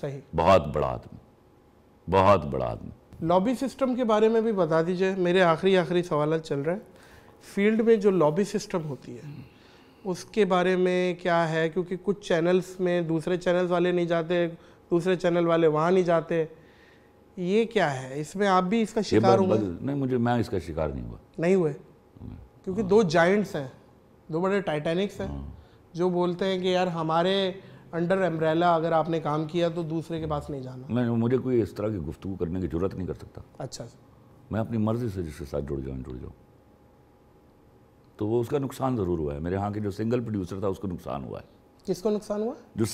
सही बहुत बड़ा आदमी बहुत बड़ा आदमी लॉबी सिस्टम के बारे में भी बता दीजिए मेरे आखिरी आखिरी सवाल चल रहे हैं फील्ड में जो लॉबी सिस्टम होती है उसके बारे में क्या है क्योंकि कुछ चैनल्स में दूसरे चैनल्स वाले नहीं जाते दूसरे चैनल वाले वहाँ नहीं जाते ये क्या है इसमें आप भी इसका शिकार हुए नहीं मुझे मैं इसका शिकार नहीं हुआ नहीं हुए क्योंकि हाँ। दो जाइंट्स हैं दो बड़े टाइटैनिक्स हैं हाँ। जो बोलते हैं कि यार हमारे अंडर एम्ब्रेला अगर आपने काम किया तो दूसरे के पास नहीं जाना मैं मुझे कोई इस तरह की गुफ्तु करने की जरूरत नहीं कर सकता अच्छा मैं अपनी मर्जी से जिसके साथ जुड़ जाऊँ जुड़ जाऊँ तो वो उसका नुकसान ज़रूर हुआ है मेरे यहाँ के जो सिंगल प्रोड्यूसर था उसको नुकसान हुआ है किसको नुकसान हुआ जो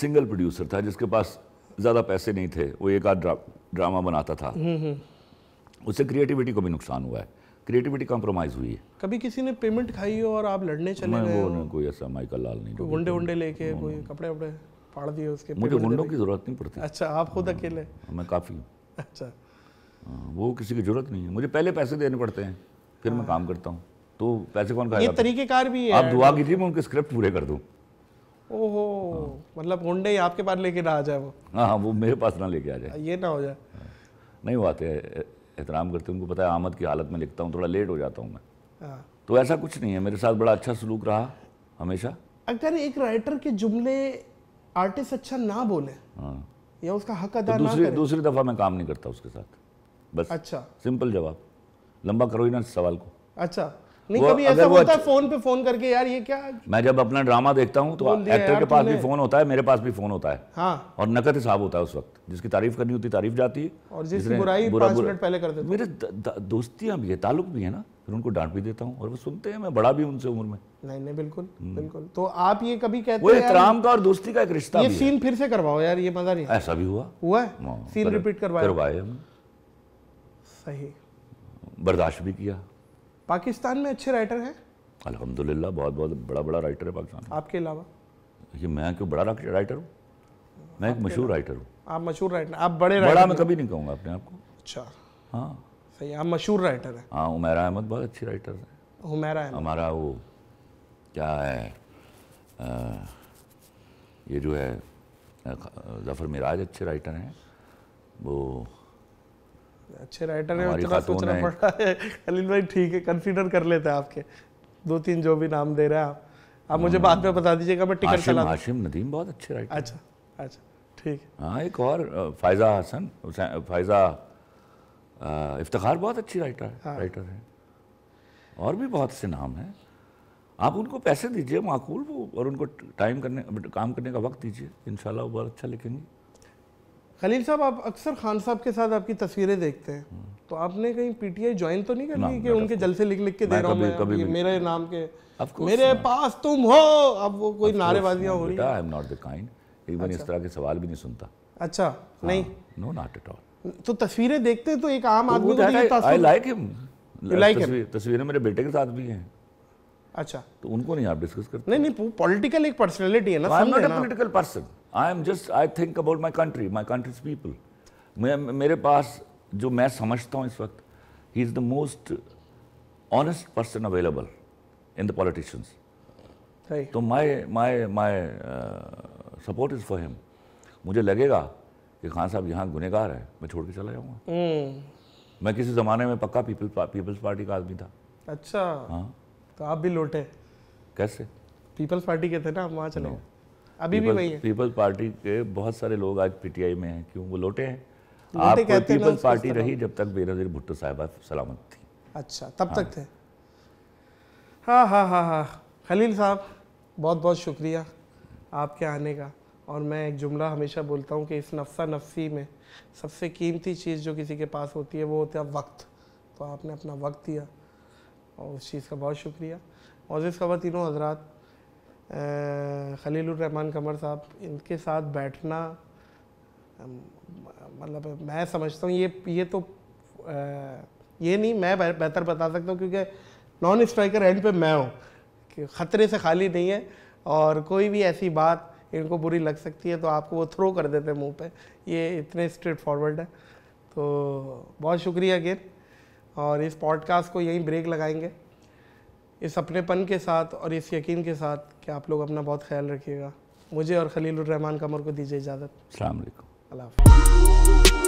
सिंगल प्रोड्यूसर था जिसके पास ज़्यादा पैसे नहीं थे वो एक आध ड्रा, ड्रामा बनाता था हम्म, हम्म। उससे क्रिएटिविटी को भी नुकसान हुआ है क्रिएटिविटी कॉम्प्रोमाइज़ हुई है कभी किसी ने पेमेंट खाई हो और आप लड़ने चले गए वो कोई ऐसा माइकल लाल नहीं वंडे वंडे लेके कोई कपड़े वपड़े फाड़ दिए उसके मुझे गुंडों की जरूरत नहीं पड़ती अच्छा आप खुद हाँ, अकेले मैं काफ़ी हूँ अच्छा हाँ, वो किसी की जरूरत नहीं है मुझे पहले पैसे देने पड़ते हैं फिर मैं हाँ। काम करता हूँ तो पैसे कौन ये तरीके कार भी है आप दुआ की थी मैं उनके स्क्रिप्ट पूरे कर दूँ ओहो मतलब होंडे आपके पास लेके ना आ जाए वो हाँ हाँ वो मेरे पास ना लेके आ जाए ये ना हो जाए हाँ। नहीं वो आते एहतराम करते उनको पता है आमद की हालत में लिखता हूँ थोड़ा लेट हो जाता हूँ मैं हाँ। तो ऐसा कुछ नहीं है मेरे साथ बड़ा अच्छा सलूक रहा हमेशा अगर एक राइटर के जुमले आर्टिस्ट अच्छा ना बोले हाँ। या उसका हक तो अदा तो दूसरी, ना दूसरी दफ़ा मैं काम नहीं करता उसके साथ बस अच्छा सिंपल जवाब लंबा करो ही ना सवाल को अच्छा नहीं कभी ऐसा होता है फोन पे फोन करके यार ये क्या मैं जब अपना ड्रामा देखता हूँ तो एक्टर के पास भी फोन होता है मेरे पास भी फोन होता है हाँ। और नकद हिसाब होता है उस वक्त जिसकी तारीफ करनी होती तारीफ जाती है और जिसकी बुराई बुरा, बुरा, पहले कर देते मेरे दोस्तियाँ भी है ताल्लुक भी है ना फिर उनको डांट भी देता हूँ और वो सुनते हैं मैं बड़ा भी उनसे उम्र में नहीं नहीं बिल्कुल हम्म। बिल्कुल तो आप ये कभी कहते हैं एहतराम का और दोस्ती का एक रिश्ता ये सीन फिर से करवाओ यार ये मजा नहीं ऐसा भी हुआ हुआ है सीन हाँ, रिपीट करवाए करवाए सही बर्दाश्त भी किया पाकिस्तान में अच्छे राइटर हैं अलहमदिल्ला बहुत बहुत बड़ा बड़ा राइटर है पाकिस्तान आपके अलावा देखिए मैं क्यों बड़ा राइटर हूँ मैं एक मशहूर राइटर हूँ आप मशहूर राइटर आप बड़े बड़ा मैं कभी नहीं कहूँगा अपने आपको अच्छा हाँ सही आप मशहूर राइटर हैं हाँ उमेरा अहमद बहुत अच्छी राइटर है उमेरा अहमद हमारा वो क्या है ये जो है जफ़र मिराज अच्छे राइटर हैं वो अच्छे राइटर है इतना सोचना पड़ है अनिल भाई ठीक है कंसीडर कर लेते हैं आपके दो तीन जो भी नाम दे रहे हैं आप आप मुझे हम्म। बाद में बता दीजिएगा मैं टिकट चला आशिम नदीम बहुत अच्छे राइटर अच्छा अच्छा ठीक हाँ एक और फायज़ा हसन फायज़ा इफ्तार बहुत अच्छी राइटर है हाँ। राइटर है और भी बहुत से नाम हैं आप उनको पैसे दीजिए माकूल वो और उनको टाइम करने काम करने का वक्त दीजिए इन वो बहुत अच्छा लिखेंगे खलील साहब आप अक्सर खान साहब के साथ आपकी तस्वीरें देखते हैं तो आपने कहीं पीटीआई ज्वाइन तो नहीं कर ली कि उनके जलसे लिख लिख के दे रहा हूँ मेरे नाम के मेरे पास तुम हो अब वो कोई नारेबाजियां हो रही है आई इस अच्छा। तरह के सवाल भी नहीं सुनता अच्छा हाँ, नहीं नो नॉट एट ऑल तो तस्वीरें देखते हैं तो एक आम तो आदमी को आई लाइक हिम लाइक तस्वीरें मेरे बेटे के साथ भी हैं अच्छा तो उनको नहीं आप डिस्कस करते नहीं नहीं पॉलिटिकल एक पर्सनैलिटी है ना I am not a political person I am just I think about my country my country's people मैं मेरे पास जो मैं समझता हूँ इस वक्त ही is the most honest person available in the politicians तो my my my support is for him मुझे लगेगा कि खान साहब यहाँ गुनहगार है मैं छोड़ के चला जाऊँगा mm. हम्म। मैं किसी ज़माने में पक्का पीपल पीपल्स पार्टी का आदमी था अच्छा हाँ तो आप भी लौटे कैसे पीपल्स पार्टी के थे ना आप वहाँ चले no. अभी भी वही है पीपल्स पार्टी के बहुत सारे लोग आज पीटीआई में हैं क्यों वो लौटे हैं आप पीपल्स पार्टी रही जब तक बेनजीर भुट्टो साहिबा सलामत थी अच्छा तब तक हाँ। थे हाँ हाँ हाँ हाँ खलील साहब बहुत बहुत शुक्रिया आपके आने का और मैं एक जुमला हमेशा बोलता हूँ कि इस नफसा नफसी में सबसे कीमती चीज़ जो किसी के पास होती है वो होता है वक्त तो आपने अपना वक्त दिया और उस चीज़ का बहुत शुक्रिया और इस खबर तीनों हजरात रहमान कमर साहब इनके साथ बैठना मतलब मैं समझता हूँ ये ये तो आ, ये नहीं मैं बेहतर बता सकता हूँ क्योंकि नॉन स्ट्राइकर एंड पे मैं हूँ ख़तरे से खाली नहीं है और कोई भी ऐसी बात इनको बुरी लग सकती है तो आपको वो थ्रो कर देते हैं मुंह पे ये इतने स्ट्रेट फॉरवर्ड है तो बहुत शुक्रिया गिर और इस पॉडकास्ट को यहीं ब्रेक लगाएंगे इस अपनेपन के साथ और इस यकीन के साथ कि आप लोग अपना बहुत ख्याल रखिएगा मुझे और खलील रहमान कमर को दीजिए इजाज़त अल्लाह अल्लाह